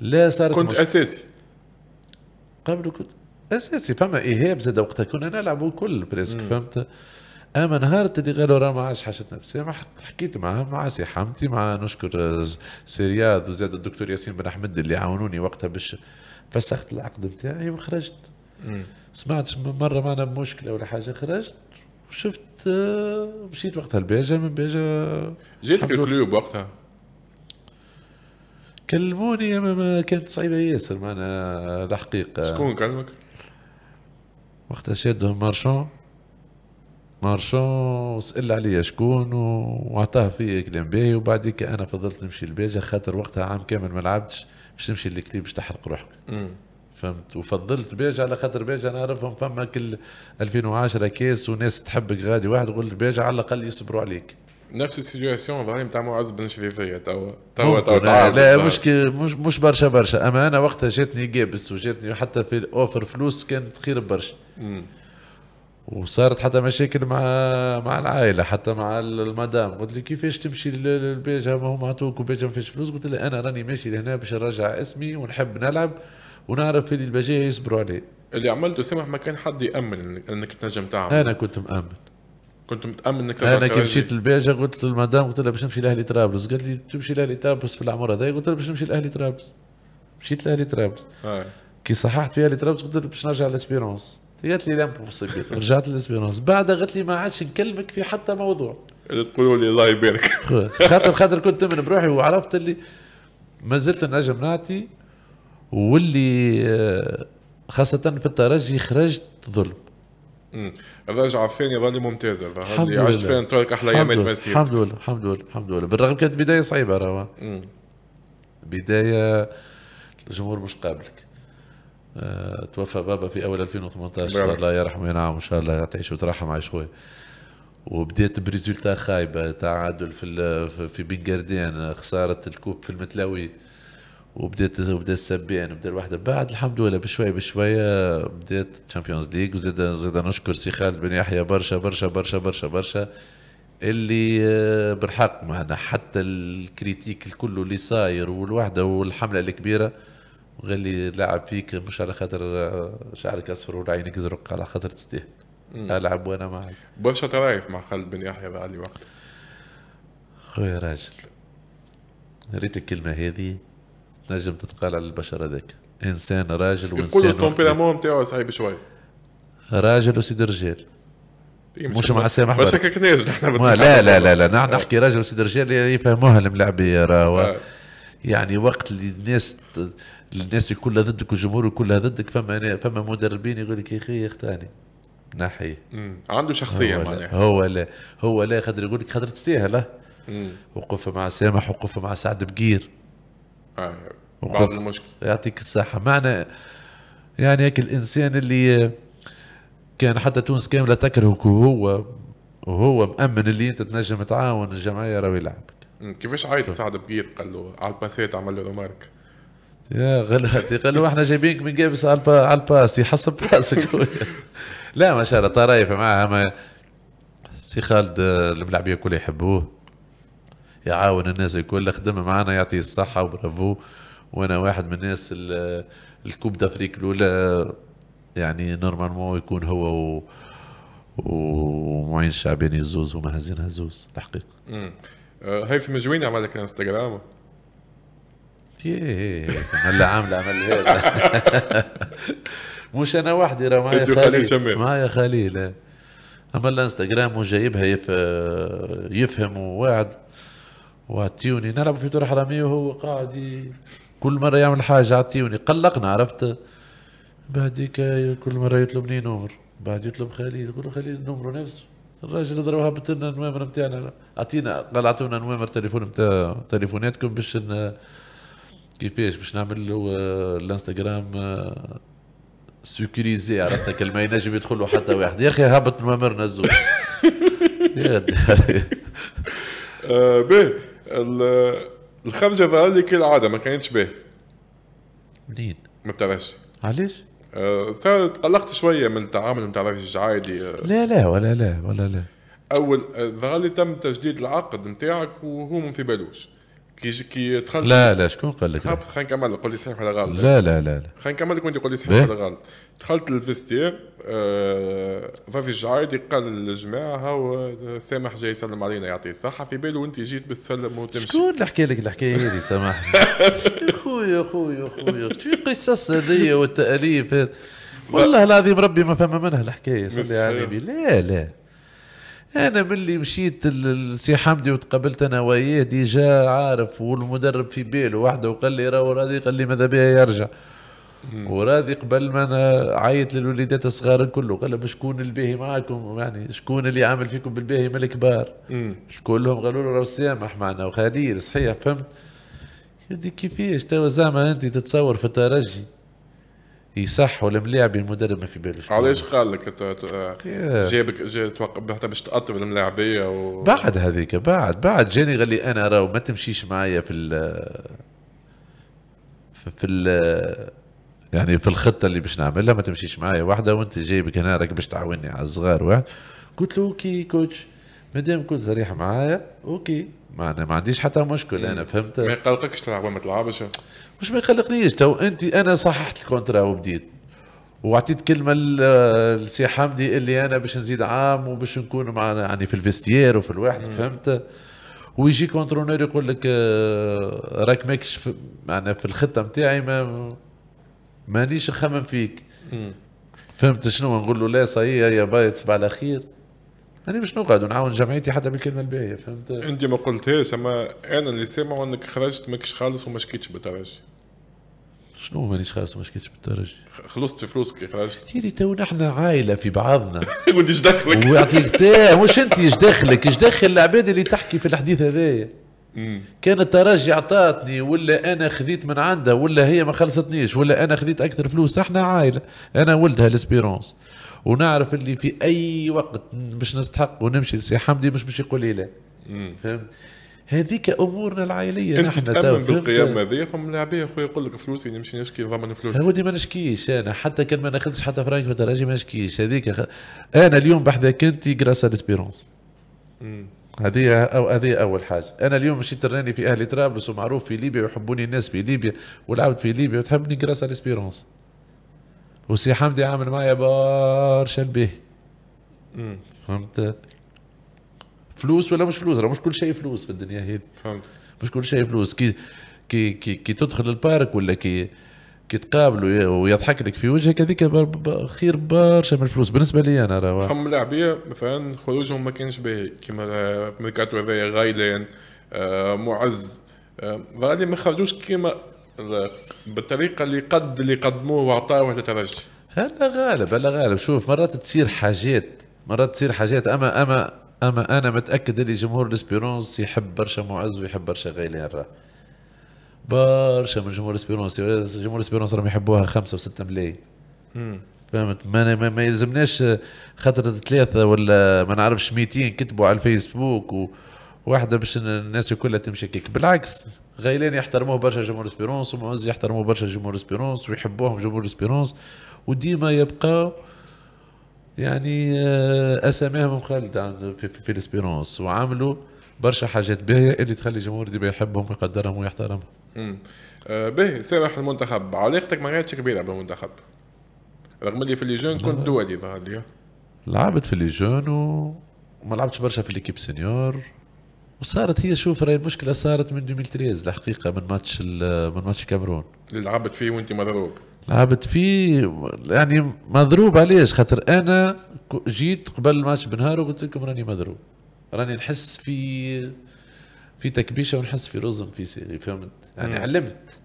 لا صارت كنت مش... اساسي قبل كنت اساسي فما ايهاب زاد وقتها كنا نلعبوا كل بريسك فهمت اما نهار اللي قالوا راه ما عادش حاجتنا بسامح حكيت معاه مع سي حمتي مع نشكر سيرياد وزاد الدكتور ياسين بن احمد اللي عاونوني وقتها باش فسخت العقد بتاعي وخرجت سمعتش مره معنا بمشكله ولا حاجه خرجت وشفت آه، مشيت وقتها لباجة من باجة جاتك الكلوب وقتها كلموني اما كانت صعيبه ياسر معنا الحقيقه شكون كلمك؟ وقتها شادهم مارشون مارشون سأل عليا شكون واعطاه فيا كلام باهي وبعديك انا فضلت نمشي لباجة خاطر وقتها عام كامل ما لعبتش باش نمشي للكليب باش تحرق روحك فهمت وفضلت بيج على خاطر بيج انا نعرفهم فما كل 2010 كيس وناس تحبك غادي واحد قلت بيج على الاقل يصبروا عليك نفس السيتياسيون ظاهر نتاع معز بن شريفيه توا توا توا لا مش مش مش برشا برشا اما انا وقتها جاتني جابس وجاتني حتى في اوفر فلوس كانت خير برشا وصارت حتى مشاكل مع مع العائله حتى مع المدام قلت لي كيفاش تمشي للبيجا ما هم معطوك وبيجا ما فيش فلوس قلت لها انا راني ماشي لهنا باش نرجع اسمي ونحب نلعب ونعرف اللي البجاية يصبروا عليه اللي عملته سامح ما كان حد يامن انك تنجم تعمل انا كنت مامن كنت متامن انك انا كي مشيت للباجة قلت للمدام قلت لها باش نمشي لاهلي طرابلس قالت لي تمشي لاهلي طرابلس في العمر هذا قلت لها باش نمشي لاهلي طرابلس مشيت لاهلي طرابلس كي صححت في اهلي طرابلس قلت لها باش نرجع لاسبيرونس قالت لي لا بوسيبل رجعت لاسبيرونس بعدها قالت لي ما عادش نكلمك في حتى موضوع تقولوا لي الله يبارك خاطر خاطر كنت من بروحي وعرفت اللي ما زلت نجم نعطي واللي آه، خاصة في الترجي خرجت ظلم الرجعة الثانية ظل ممتازة ظهر عشت فيها نترك أحلى أيام المسيرة الحمد لله الحمد لله الحمد لله بالرغم كانت بداية صعيبة راهو بداية الجمهور مش قابلك أه توفى بابا في أول 2018 شاء الله يرحمه وينعم إن شاء الله تعيش وترحم على شوية وبدات بريزولتا خايبه تعادل في في بنجردين خساره الكوب في المتلاوي وبديت وبديت سبي انا يعني بديت الوحده بعد الحمد لله بشوي بشوي آه، بديت تشامبيونز ليج وزيد زيد نشكر سي خالد بن يحيى برشا برشا برشا برشا برشا اللي آه، بالحق معنا حتى الكريتيك الكل اللي صاير والوحده والحمله الكبيره وقال لي لعب فيك مش على خاطر آه، شعرك اصفر وعينك زرق على خاطر تستاهل العب وانا معك برشا طرايف مع خالد بن يحيى علي وقت خويا راجل ريت الكلمه هذه تنجم تتقال على البشر هذاك انسان راجل وانسان كل التومبيرامون تاعو صعيب شوي راجل وسيد رجال إيه، مش مع سامح بس هكاك احنا لا لا لا لا نحكي راجل وسيد رجال يفهموها الملاعبيه راهو آه. يعني وقت اللي الناس الناس كلها ضدك والجمهور كلها ضدك فما فما مدربين يقول لك يا اخي اختاني نحي عنده شخصيه هو معناها هو لا هو لا خاطر يقول لك خاطر تستاهل وقف مع سامح وقف مع سعد بقير آه. وقف المشكله يعطيك الصحه معنى يعني هيك الانسان اللي كان حتى تونس كامله تكرهك وهو وهو مأمن اللي انت تنجم تعاون الجمعيه راهو يلعبك كيفاش عيط سعد بقير قال له على الباسات عمل له رومارك يا غلاتي قال له احنا جايبينك من جابس على الباس يحسب راسك لا ما شاء الله طرايفه معها ما سي خالد الملاعبيه الكل يحبوه يعاون الناس الكل خدم معنا يعطيه الصحه وبرافو وانا واحد من الناس الكوب دافريك الاولى يعني نورمالمون يكون هو و... ومعين الشعباني الزوز ومهزين هزوز الحقيقه آه، هاي في مجويني عمل لك انستغرام ايه عمل عامله عمل هيك [laughs] مش انا وحدي راه معايا خليل معايا خليل آه. اما الانستغرام وجايبها يف... يفهم وواعد وعطيوني نلعب في دور حراميه وهو قاعد كل مره يعمل حاجه يعطيوني قلقنا عرفت بعديك كل مره يطلبني نمر بعد يطلب خليل يقول له خليل نمره نفسه الراجل ضربها بتنا النوامر نتاعنا اعطينا قال اعطونا نوامر تليفون نتاع تليفوناتكم باش كيفاش باش نعمل له آه، الانستغرام آه، سكريزي عرفت كلمه ينجم يدخل له حتى واحد يا اخي هبط نوامر نزو [laughs] [laughs] آه، باهي الخمسة ظهر لي كالعاده ما كانتش به منين؟ ما بتعرفش علاش؟ آه تقلقت شويه من التعامل ما بتعرفش عادي آه لا لا ولا لا ولا لا اول آه، ظهر لي تم تجديد العقد نتاعك وهو ما في بالوش كي كي دخلت لا لا شكون قال لك خلينا نكمل قول لي صحيح ولا غلط لا لا لا, لا. خلينا نكمل لك وانت قول لي صحيح ولا غلط دخلت للفستير آه، فافي ضافي الجعايدي قال للجماعه هاو سامح جاي يسلم علينا يعطيه الصحه في باله وانت جيت بتسلم وتمشي شكون اللي حكى لك الحكايه هذه سامحني [laughs] خويا خويا خويا شو القصص هذه والتاليف هذا والله العظيم ربي ما فما منها الحكايه صلي على النبي لا لا انا من اللي مشيت لسي حمدي وتقابلت انا وياه ديجا عارف والمدرب في باله وحده وقال لي راهو راضي قال لي ماذا بها يرجع وراضي قبل ما انا عيط للوليدات الصغار كله قال لهم شكون الباهي معاكم يعني شكون اللي عامل فيكم بالباهي من الكبار شكون لهم قالوا له راهو سامح معنا وخليل صحيح فهمت كيفاش توا زعما انت تتصور في الترجي يصحوا الملاعب المدرب ما في بالوش علاش قال لك جابك حتى باش تقطب الملاعبيه و... بعد هذيك بعد بعد جاني قال لي انا راهو ما تمشيش معايا في ال في ال يعني في الخطه اللي باش نعملها ما تمشيش معايا واحده وانت جايبك هنا راك باش تعاوني على الصغار واحد قلت له اوكي كوتش مادام كنت صريح معايا اوكي معنا ما عنديش حتى مشكل انا فهمت ما يقلقكش تلعب ما تلعبش مش ما يقلقنيش تو انت انا صححت الكونترا وبديت وعطيت كلمة للسي حمدي اللي أنا باش نزيد عام وباش نكون معنا يعني في الفيستير وفي الواحد فهمت ويجي كونترونور يقول لك آه، راك ماكش في معنا في الخطة نتاعي ما مانيش نخمم فيك مم. فهمت شنو نقول له لا صحيح يا باي تصب على خير انا باش نقعد ونعاون جمعيتي حتى بالكلمه الباهيه فهمت انت ما قلتهاش اما انا اللي سامع انك خرجت ماكش خالص وما شكيتش بالترجي شنو مانيش خالص ما شكيتش بالدرجه خلصت فلوسك خرجت سيدي تو نحن عائله في بعضنا وانت [laughs] ايش دخلك ويعطيك مش انت ايش دخلك ايش دخل العباد اللي تحكي في الحديث هذايا كان الترجي عطاتني ولا انا خذيت من عندها ولا هي ما خلصتنيش ولا انا خذيت اكثر فلوس احنا عائله انا ولدها الاسبيرونس ونعرف اللي في اي وقت باش نستحق ونمشي لسي حمدي مش باش يقول لي لا فهمت هذيك امورنا العائليه انت تامن بالقيام هذه فما العباد اخويا يقول لك فلوسي يعني نمشي نشكي نضمن فلوسي يا ودي ما نشكيش انا حتى كان ما ناخذش حتى فرانك في ما نشكيش هذيك خ... انا اليوم بحدا كنت جراس الاسبيرونس هذه او هذه اول حاجه انا اليوم مشيت راني في اهلي طرابلس ومعروف في ليبيا ويحبوني الناس في ليبيا ولعبت في ليبيا وتحبني كراس الاسبيرونس وسي حمدي عامل معايا برشا به فهمت فلوس ولا مش فلوس راه مش كل شيء فلوس في الدنيا هذه فهمت مش كل شيء فلوس كي كي كي, كي تدخل البارك ولا كي كي تقابله ويضحك لك في وجهك هذيك خير برشا من الفلوس بالنسبه لي انا راه فهم لاعبيه مثلا خروجهم ما كانش باهي كيما ميركاتو هذايا غايلان آه، معز آه، غادي ما خرجوش كيما بالطريقه اللي قد اللي قدموه واعطاه للترجي هذا غالب هذا غالب شوف مرات تصير حاجات مرات تصير حاجات اما اما اما انا متاكد اللي جمهور الاسبيرونس يحب برشا معز ويحب برشا غيلان راه برشا من جمهور الاسبيرونس جمهور الاسبيرونس راهم يحبوها خمسه وسته ملايين فهمت ما, ما, ما يلزمناش خاطر ثلاثه ولا ما نعرفش 200 كتبوا على الفيسبوك وواحده باش الناس كلها تمشي كيك بالعكس غيلان يحترموه برشا جمهور الاسبيرونس ومعز يحترموه برشا جمهور الاسبيرونس ويحبوهم جمهور الاسبيرونس وديما يبقاو يعني آه، اساميهم خالد في, في, في الاسبيرونس وعملوا برشا حاجات باهيه اللي تخلي الجمهور ديما يحبهم ويقدرهم ويحترمهم. امم باهي سامح المنتخب علاقتك ما كانتش كبيره بالمنتخب رغم اللي في لي جون كنت دولي ظهر لي لعبت في لي جون وما لعبتش برشا في ليكيب سينيور وصارت هي شوف راهي المشكله صارت من 2013 الحقيقه من ماتش من ماتش الكاميرون اللي لعبت فيه وانت مضروب لعبت فيه يعني مضروب علاش خاطر انا جيت قبل الماتش بنهار وقلت لكم راني مضروب راني نحس في في تكبيشه ونحس في رزم في سيري فهمت يعني مم. علمت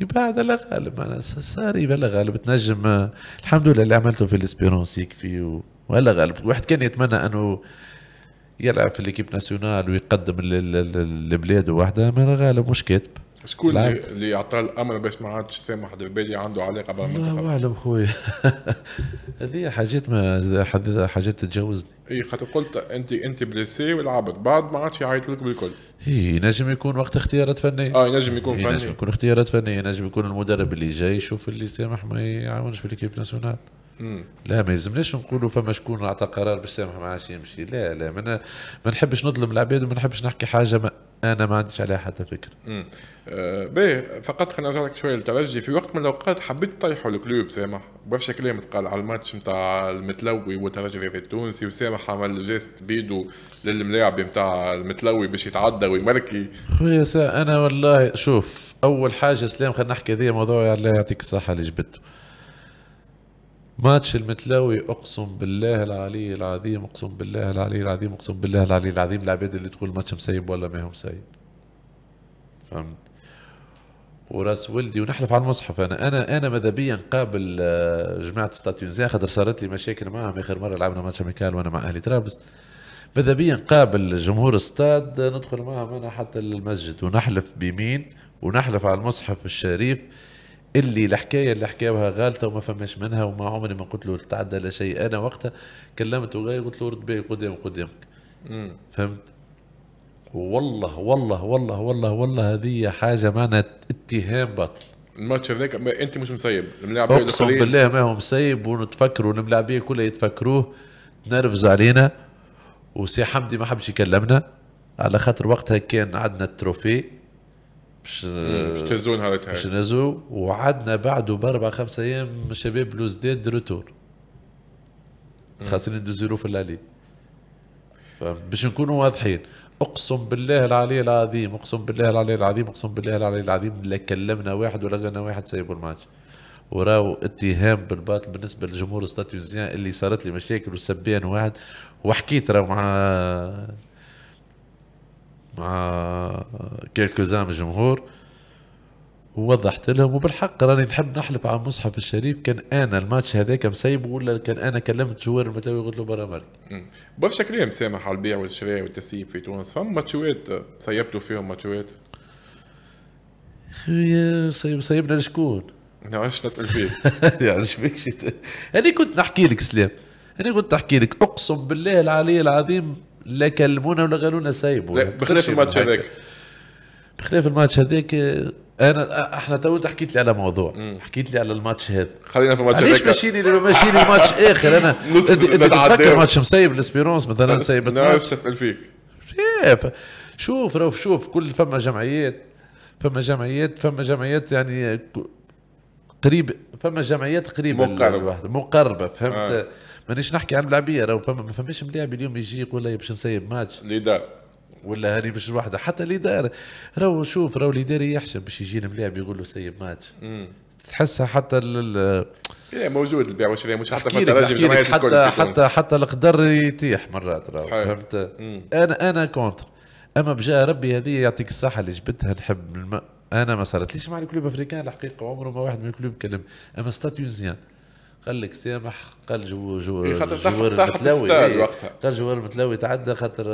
يبعد على غالب انا ساري بلا غالب تنجم الحمد لله اللي عملته في الاسبيرونس يكفي ولا غالب الواحد كان يتمنى انه يلعب في ليكيب ناسيونال ويقدم لبلاده وحده ما غالب مش كاتب شكون اللي عطى الامر باش ما عادش سامح دربالي عنده علاقه بالمنتخب؟ الله اعلم خويا [laughs] هذه حاجات ما حاجات تتجاوزني اي خاطر قلت انت انت بليسي والعبد بعد ما عادش يعيطوا لك بالكل اي ينجم يكون وقت اختيارات فنيه اه ينجم يكون فني ينجم يكون اختيارات فنيه ينجم يكون المدرب اللي جاي يشوف اللي سامح ما يعاونش في ليكيب ناسيونال لا ما يلزمناش نقولوا فما شكون عطى قرار باش سامح ما عادش يمشي لا لا ما ما نحبش نظلم العباد وما نحبش نحكي حاجه ما انا ما عنديش عليها حتى فكره امم آه فقط خلينا نرجع لك شويه للترجي في وقت من الاوقات حبيت تطيحوا الكلوب سامح برشا كلام تقال على الماتش نتاع المتلوي والترجي في التونسي وسامح عمل جيست بيدو للملاعب نتاع المتلوي باش يتعدى ويمركي خويا انا والله شوف اول حاجه سلام خلينا نحكي هذه موضوع الله يعطيك الصحه اللي جبته ماتش المتلاوي اقسم بالله العلي العظيم اقسم بالله العلي العظيم اقسم بالله العلي العظيم العباد اللي تقول ماتش مسيب ولا ما هو مسيب فهمت وراس ولدي ونحلف على المصحف انا انا انا ماذا بيا نقابل آه، جماعه ستاتيونزيا خاطر صارت لي مشاكل معهم اخر مره لعبنا ماتش ميكال وانا مع اهلي طرابلس ماذا بيا نقابل جمهور استاد ندخل معهم انا حتى المسجد ونحلف بيمين ونحلف على المصحف الشريف اللي الحكايه اللي حكاوها غالطه وما فماش منها وما عمري ما قلت له تعدى على شيء انا وقتها كلمته غاي قلت له رد بي قدام قدامك فهمت والله والله والله والله والله هذه حاجه معناها اتهام باطل الماتش هذاك انت مش مسيب الملاعب اقسم بالله ما هو مسيب ونتفكروا الملاعبيه كلها يتفكروه تنرفزوا علينا وسي حمدي ما حبش يكلمنا على خاطر وقتها كان عندنا التروفي آه، باش تهزون هذا باش نزو وعدنا بعده باربع خمس ايام شباب لوزداد ريتور خاسرين 2 في الليل باش نكونوا واضحين اقسم بالله العلي العظيم اقسم بالله العلي العظيم اقسم بالله العلي العظيم لا كلمنا واحد ولا لقينا واحد سايبوا الماتش وراو اتهام بالباطل بالنسبه للجمهور ستاتيونزيان اللي صارت لي مشاكل وسبان واحد وحكيت راه مع مع آه، كيلكوزان من الجمهور ووضحت لهم وبالحق راني نحب نحلف على المصحف الشريف كان انا الماتش هذاك مسيبه ولا كان انا كلمت جوار المتاوي قلت له برا مالك برشا كلام سامح على البيع والشراء والتسييب في تونس فما ماتشوات سيبتوا فيهم ماتشوات سيبنا لشكون؟ علاش تسال [laughs] يعني فيك؟ يعني شبيك انا كنت نحكي لك سلام انا كنت نحكي لك اقسم بالله العلي العظيم لا كلمونا ولا قالوا سايبوا بخلاف الماتش هذاك بخلاف الماتش هذاك انا احنا تو انت حكيت لي على موضوع حكيت لي على الماتش هذا خلينا في الماتش هذاك ليش ماشيني ماشيني ماتش [laughs] اخر انا انت تفكر ماتش مسيب الاسبيرونس مثلا سايب نعرفش اسال فيك شوف روف شوف كل فما جمعيات فما جمعيات فما جمعيات يعني قريب فما جمعيات قريبه مقربه مقربه فهمت آه. مانيش نحكي عن ملاعبيه راهو ما فماش ملاعب اليوم يجي يقول لي باش نسيب ماتش ليدار ولا هاني باش وحده حتى الاداره راهو شوف راهو الاداري يحشم باش يجي الملاعب يقول له سيب ماتش تحسها حتى لل... إيه، موجود البيع والشراء مش حتى في حتى حتى, حتى حتى القدر يتيح مرات راهو فهمت انا انا كونتر اما بجاه ربي هذه يعطيك الصحه اللي جبتها نحب الم... انا ما صارتليش مع الكلوب افريكان الحقيقه عمره ما واحد من الكلوب كلم اما ستاتيوزيان قال لك سامح قال جو جو إيه، خاطر جوار تحت إيه، وقتها قال جوار المتلوي تعدى خاطر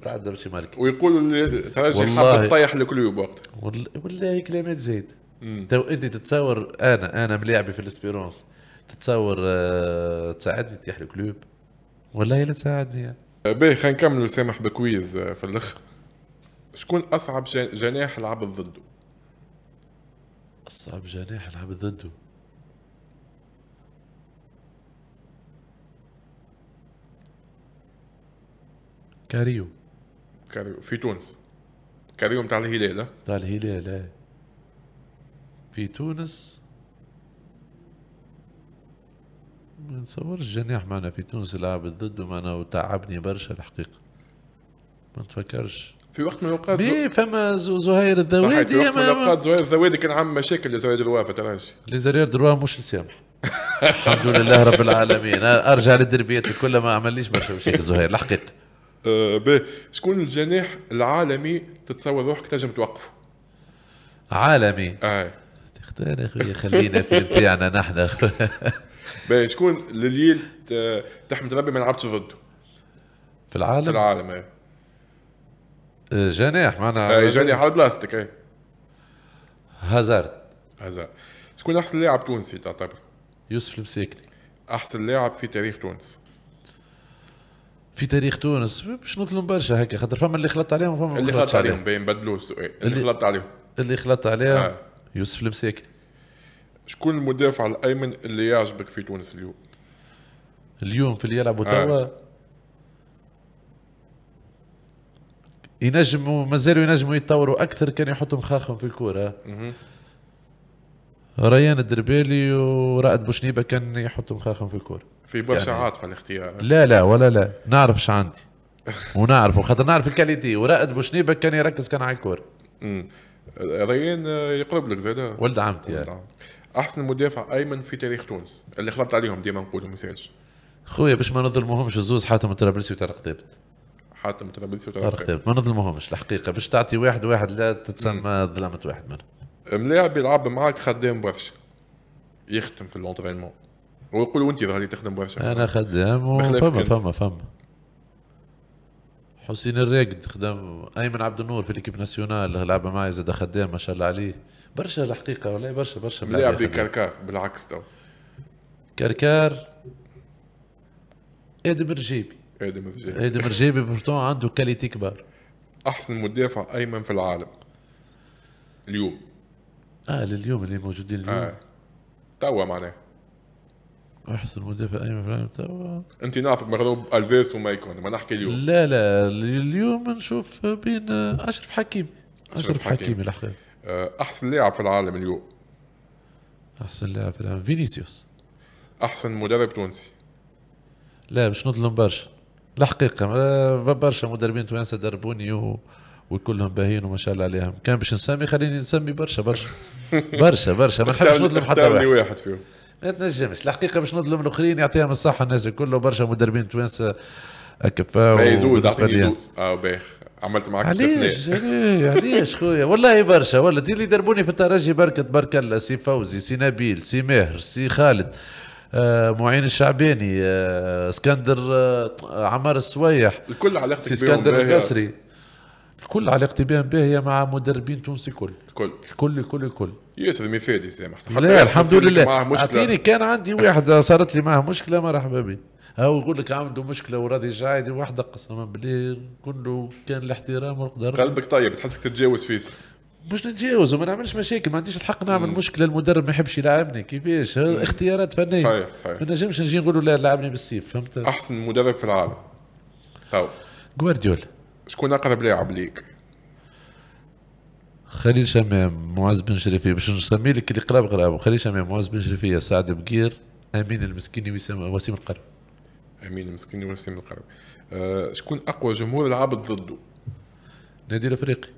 تعدى مشي مالك ويقولوا ترجي حاب تطيح الكلوب وقتها والله, والله كلامات زايد تو انت تتصور انا انا ملاعبي في الاسبيرونس تتصور آه، تساعدني تطيح الكلوب والله لا تساعدني يعني. باهي خلينا نكملوا سامح بكويز آه، في الاخر شكون اصعب جناح لعب ضده؟ اصعب جناح لعب ضده كاريو كاريو في تونس كاريو بتاع الهلال بتاع الهلال ايه في تونس ما نصورش جناح معنا في تونس لعب ضد معنا وتعبني برشا الحقيقه ما نتفكرش في وقت من الاوقات مي فما زهير الذوادي في وقت من الاوقات زهير الذوادي كان عم مشاكل لزهير دروا فتراش لزهير دروا مش السامح الحمد لله رب العالمين ارجع للدربيات الكل ما عمليش برشا مشاكل زهير الحقيقه به آه، شكون الجناح العالمي تتصور روحك تنجم توقفه؟ عالمي اي آه. تختار يا خويا خلينا في بتاعنا نحن [laughs] باهي شكون لليل تحمد ربي ما لعبتش ضده؟ في العالم؟ في العالم اي آه، جناح معناها اي جناح على بلاستيك اي هازارد هازارد شكون احسن لاعب تونسي تعتبر؟ يوسف المساكني احسن لاعب في تاريخ تونس في تاريخ تونس باش نظلم برشا هكا خاطر فما اللي خلطت عليهم فما اللي خلطت عليهم باين بدلوا السؤال إيه، اللي خلطت عليهم اللي خلطت عليهم آه. يوسف المساكي شكون المدافع الايمن اللي يعجبك في تونس اليوم؟ اليوم في اللي يلعبوا آه. توا ينجموا مازالوا ينجموا يتطوروا اكثر كان يحطوا مخاخهم في الكوره ريان الدربيلي ورائد بوشنيبه كان يحط مخاخم في الكوره في برشا يعني عاطفه الاختيار لا لا ولا لا نعرف اش عندي ونعرف خاطر نعرف الكاليتي ورائد بوشنيبه كان يركز كان على الكوره ريان يقرب لك زاد ولد عمتي يعني. عمت. احسن مدافع ايمن في تاريخ تونس اللي خلطت عليهم ديما نقولوا يسالش. خويا باش ما نظلمهمش الزوز حاتم الترابلسي وطارق ثابت حاتم الترابلسي وطارق ثابت ما نظلمهمش الحقيقه باش تعطي واحد واحد لا تتسمى ظلمت واحد منهم ملاعب يلعب معاك خدام برشا يخدم في الانترينمون ويقولوا انت ظهري تخدم برشا انا خدام فما فما فما حسين الراقد خدام ايمن عبد النور في ليكيب ناسيونال لعب معايا زاد خدام ما شاء الله عليه برشا الحقيقه والله برشا برشا ملاعب كركار بالعكس تو كركار ادم رجيبي ادم رجيبي ادم رجيبي بورتون عنده كاليتي كبار احسن مدافع ايمن في العالم اليوم اه لليوم اللي موجودين اليوم آه. توا معناه احسن مدافع ايمن في العالم توا انت نعرفك مغلوب الفيس ومايكون ما نحكي اليوم لا لا اليوم نشوف بين اشرف حكيم اشرف, حكيم, حكيم الحقيقه آه، احسن لاعب في العالم اليوم احسن لاعب في العالم فينيسيوس احسن مدرب تونسي لا مش نظلم برشا الحقيقه برشا مدربين تونس دربوني و... وكلهم باهين وما شاء الله عليهم كان باش نسمي خليني نسمي برشا برشا برشا برشا ما نحبش نظلم حتى واحد واحد فيهم ما تنجمش الحقيقه باش نظلم الاخرين يعطيهم الصحه الناس الكل برشا مدربين توانسه اكفاء بيزوز يزوز اه باخ عملت معك علاش علاش خويا والله برشا والله اللي دربوني في الترجي بركة بركة سي فوزي سي نبيل سي ماهر سي خالد آه معين الشعباني آه اسكندر آه عمار السويح الكل علاقتك سي اسكندر القصري الكل علاقتي بهم به مع مدربين تونسي كل الكل الكل الكل الكل يسلم يفادي سامحت لا الحمد لله اعطيني كان عندي واحد صارت لي معه مشكله مرحبا بي هو يقول لك عنده مشكله وراضي جاعد واحده قسما بالله كله كان الاحترام والقدر قلبك طيب تحسك تتجاوز فيس مش نتجاوز وما نعملش مشاكل ما عنديش الحق نعمل مم. مشكله المدرب ما يحبش يلعبني كيفاش اختيارات فنيه صحيح صحيح ما نجمش نجي نقول له لا لعبني بالسيف فهمت احسن مدرب في العالم تو جوارديولا شكون اقرب لاعب ليك خليل شمام معز بن شريفي باش نسمي لك اللي قراب قراب خليل شمام معز بن شريفي سعد بقير امين المسكيني وسيم القرب امين المسكيني وسيم القرب أه شكون اقوى جمهور لعب ضده نادي الافريقي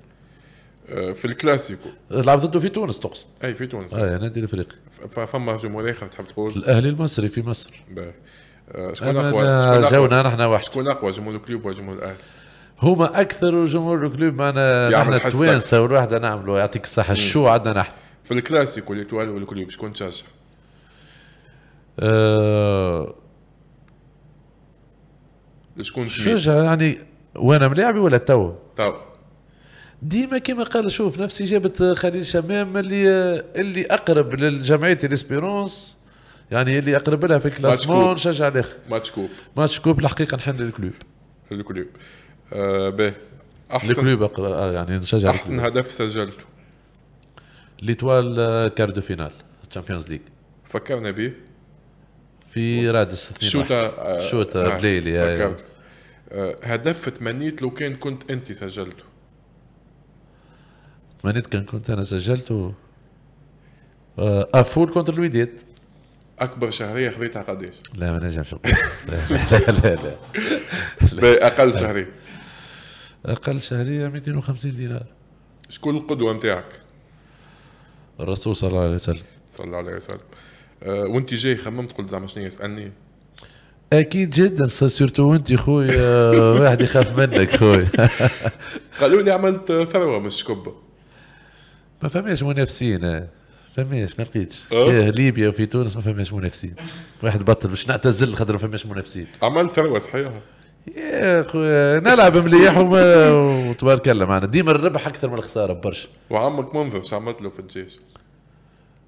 أه، في الكلاسيكو لعب ضده في تونس تقصد اي في تونس اه نادي الافريقي فما جمهور اخر تحب تقول الاهلي المصري في مصر باهي أه شكون اقوى شكون اقوى جونا نحن واحد شكون اقوى جمهور الكليوب ولا جمهور الاهلي هما اكثر جمهور الكلوب معنا نحن توانسه والواحد نعملوا يعطيك الصحه شو عندنا نحن في اللي والاكتوال الكلوب شكون تشجع؟ أه... شكون تشجع يعني وانا ملاعبي ولا تو؟ تو ديما كما قال شوف نفسي جابت خليل شمام اللي اللي اقرب للجمعيه الاسبيرونس يعني اللي اقرب لها في الكلاسمون شجع الاخر ماتش كوب ماتش كوب الحقيقه نحن للكلوب الكلوب آه، به احسن آه، يعني نشجع احسن هدف سجلته ليتوال آه، كاردو فينال تشامبيونز ليج فكرنا به في رادس شوتا شوتا آه نعم، بليلي آه يعني. هدف تمنيت لو كان كنت انت سجلته تمنيت كان كنت انا سجلته آه افول كونتر الوداد اكبر شهريه خذيتها قديش؟ لا ما نجمش نقول [laughs] لا لا لا, لا, لا, لا اقل شهريه اقل شهريه 250 دينار شكون القدوه نتاعك؟ الرسول صلى الله عليه وسلم صلى الله عليه وسلم أه وانت جاي خممت قلت زعما شنو يسالني؟ اكيد جدا سيرتو وانت خويا آه، واحد يخاف منك خويا [laughs] قالوا لي عملت ثروه مش كبه ما فماش منافسين آه. فماش ما لقيتش في ليبيا وفي تونس ما فماش منافسين واحد بطل باش نعتزل خاطر ما فماش منافسين عملت ثروه صحيح يا خويا نلعب مليح وتبارك الله معنا ديما الربح اكثر من الخساره برشا وعمك منذر شو عملت له في الجيش؟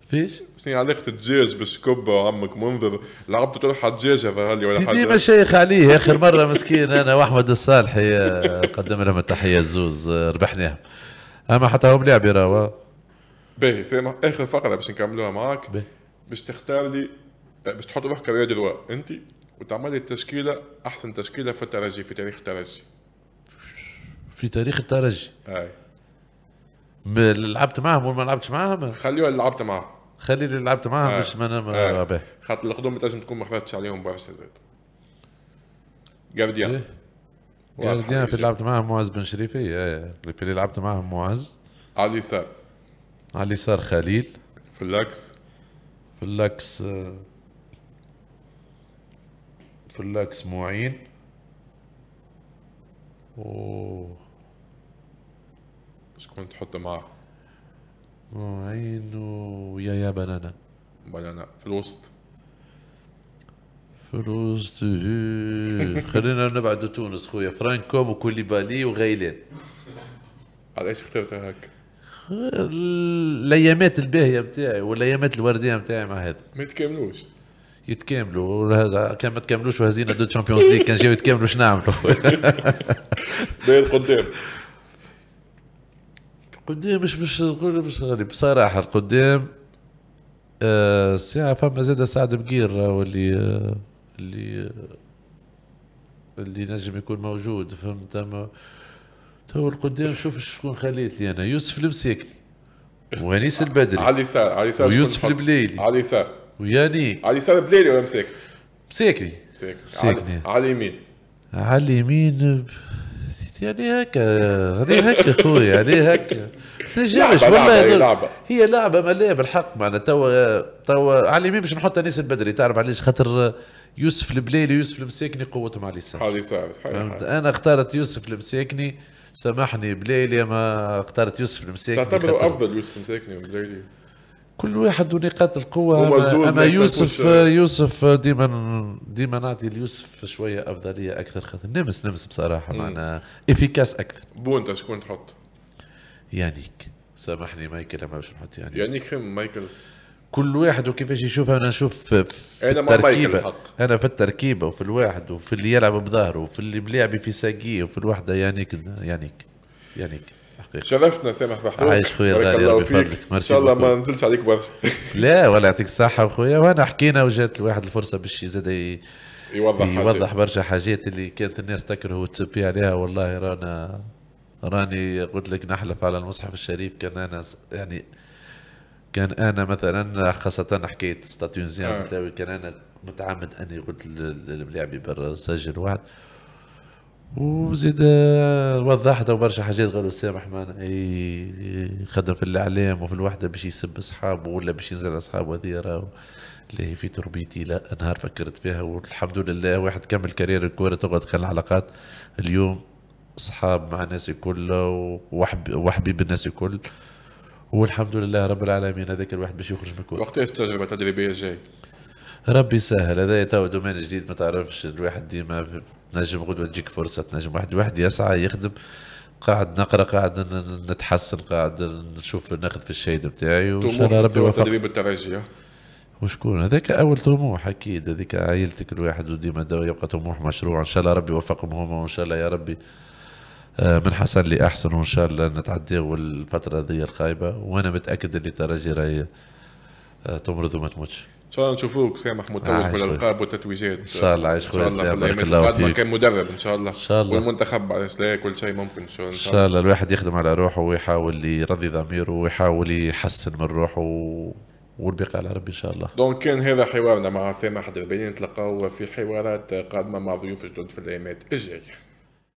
فيش؟ شنو علاقة الدجاج بالشكبة وعمك منذر لعبت تروح على الدجاج فهالي ولا حاجة ديما شيخ عليه اخر مرة مسكين انا واحمد الصالحي قدم لهم التحية الزوز ربحناهم اما حتى هو ملاعب راهو باهي سامح اخر فقرة باش نكملوها معاك باش تختار لي باش تحط روحك رياضي انت وتعمل لي تشكيله احسن تشكيله في الترجي في تاريخ الترجي في تاريخ الترجي اي لعبت معهم ولا ما لعبتش معهم خليها اللي لعبت معهم خلي اللي لعبت معهم باش ما انا خاطر القدوم لازم تكون ما خرجتش عليهم برشا زاد جارديان إيه. جارديان في اللي لعبت معهم معز بن شريفي ايه في اللي لعبت معهم معز على اليسار على اليسار خليل في اللاكس في اللاكس آه، فلاك سموعين و شكون تحط معاه؟ معين ويا يا بنانا بنانا في الوسط في الوسط [laughs] خلينا نبعد تونس خويا فرانكوم وكوليبالي وغيلان علاش اخترتها هكا؟ الايامات الباهيه نتاعي والايامات الورديه نتاعي مع هذا ما يتكاملوش يتكاملوا هذا كان ما تكملوش وهزينا دو تشامبيونز ليغ كان جاو يتكاملوا شنو نعملوا [laughs] داير قدام قدام مش مش نقول مش غالي بصراحه القدام آه فما زاد سعد بقير آه، واللي آه، اللي آه، اللي نجم يكون موجود فهمت اما تو القدام شوف شكون خليت لي انا يوسف المساكن وانيس البدري علي سعد علي سعد ويوسف البليلي علي سعد وياني على اليسار بلالي ولا مساكري؟ مساكري مساكري على اليمين على اليمين يعني هكا عليه يعني هكا خويا يعني هكا تنجمش والله هي لعبه هي لعبة مليئه بالحق معنا توا توا على اليمين باش نحط انيس البدري تعرف علاش خاطر يوسف البليلي ويوسف المساكني قوتهم على اليسار على اليسار فهمت انا اختارت يوسف المساكني سامحني بليلي ما اختارت يوسف المساكني تعتبره افضل يوسف المساكني من كل واحد ونقاط القوة أما يوسف يوسف ديما ديما نعطي ليوسف شوية أفضلية أكثر خاطر نمس نمس بصراحة معنا إفيكاس أكثر بونتا شكون تحط؟ يانيك سامحني مايكل ما باش نحط يانيك يانيك فين مايكل؟ كل واحد وكيفاش يشوفها انا نشوف في انا التركيبه انا في التركيبه وفي الواحد وفي اللي يلعب بظهره وفي اللي ملاعبي في ساقيه وفي الوحده يانيك يانيك يانيك حقيقة شرفتنا سامح محمود عايش خويا غالي ربي يفضلك ان شاء الله ما نزلش عليك برشا [laughs] لا ولا يعطيك الصحة خويا وانا حكينا وجات الواحد الفرصة باش زاد ي... يوضح يوضح برشا حاجات اللي كانت الناس تكره وتسب فيها عليها والله رانا راني قلت لك نحلف على المصحف الشريف كان انا يعني كان انا مثلا خاصه حكايه ستاتيونزيان آه. كان انا متعمد اني قلت للملاعب برا سجل واحد وزيد آه، وضحت برشا حاجات قالوا سامح معنا اي خدم في الاعلام وفي الوحده باش يسب اصحابه ولا باش يزعل اصحابه هذه راهو اللي هي في تربيتي لا نهار فكرت فيها والحمد لله واحد كمل كارير الكوره تقعد تخلي العلاقات اليوم صحاب مع الناس الكل وحبيب الناس الكل والحمد لله رب العالمين هذاك الواحد باش يخرج من الكوره وقتاش التجربه التدريبيه الجايه ربي يسهل هذا تو دومين جديد ما تعرفش الواحد ديما تنجم غدوه تجيك فرصه تنجم واحد واحد يسعى يخدم قاعد نقرا قاعد نتحسن قاعد نشوف ناخذ في الشهيد بتاعي وان شاء الله ربي يوفقك تدريب الترجي وشكون هذاك اول طموح اكيد هذيك عائلتك الواحد وديما يبقى طموح مشروع ان شاء الله ربي يوفقهم هما وان شاء الله يا ربي آه، من حسن لاحسن وان شاء الله نتعديو الفتره هذه الخايبه وانا متاكد اللي ترجي راهي آه، تمرض وما تموتش ان شاء الله نشوفوك سامح متوج بالالقاب والتتويجات ان شاء الله عايش خويا سلام بارك الله فيك كان مدرب ان شاء الله ان شاء الله والمنتخب على سلا كل شيء ممكن ان شاء الله ان شاء الله الواحد يخدم على روحه ويحاول يرضي ضميره ويحاول يحسن من روحه والبقاء على ربي ان شاء الله دونك كان هذا حوارنا مع سامح الدربيني نتلقاو في حوارات قادمه مع ضيوف جدد في الايامات الجايه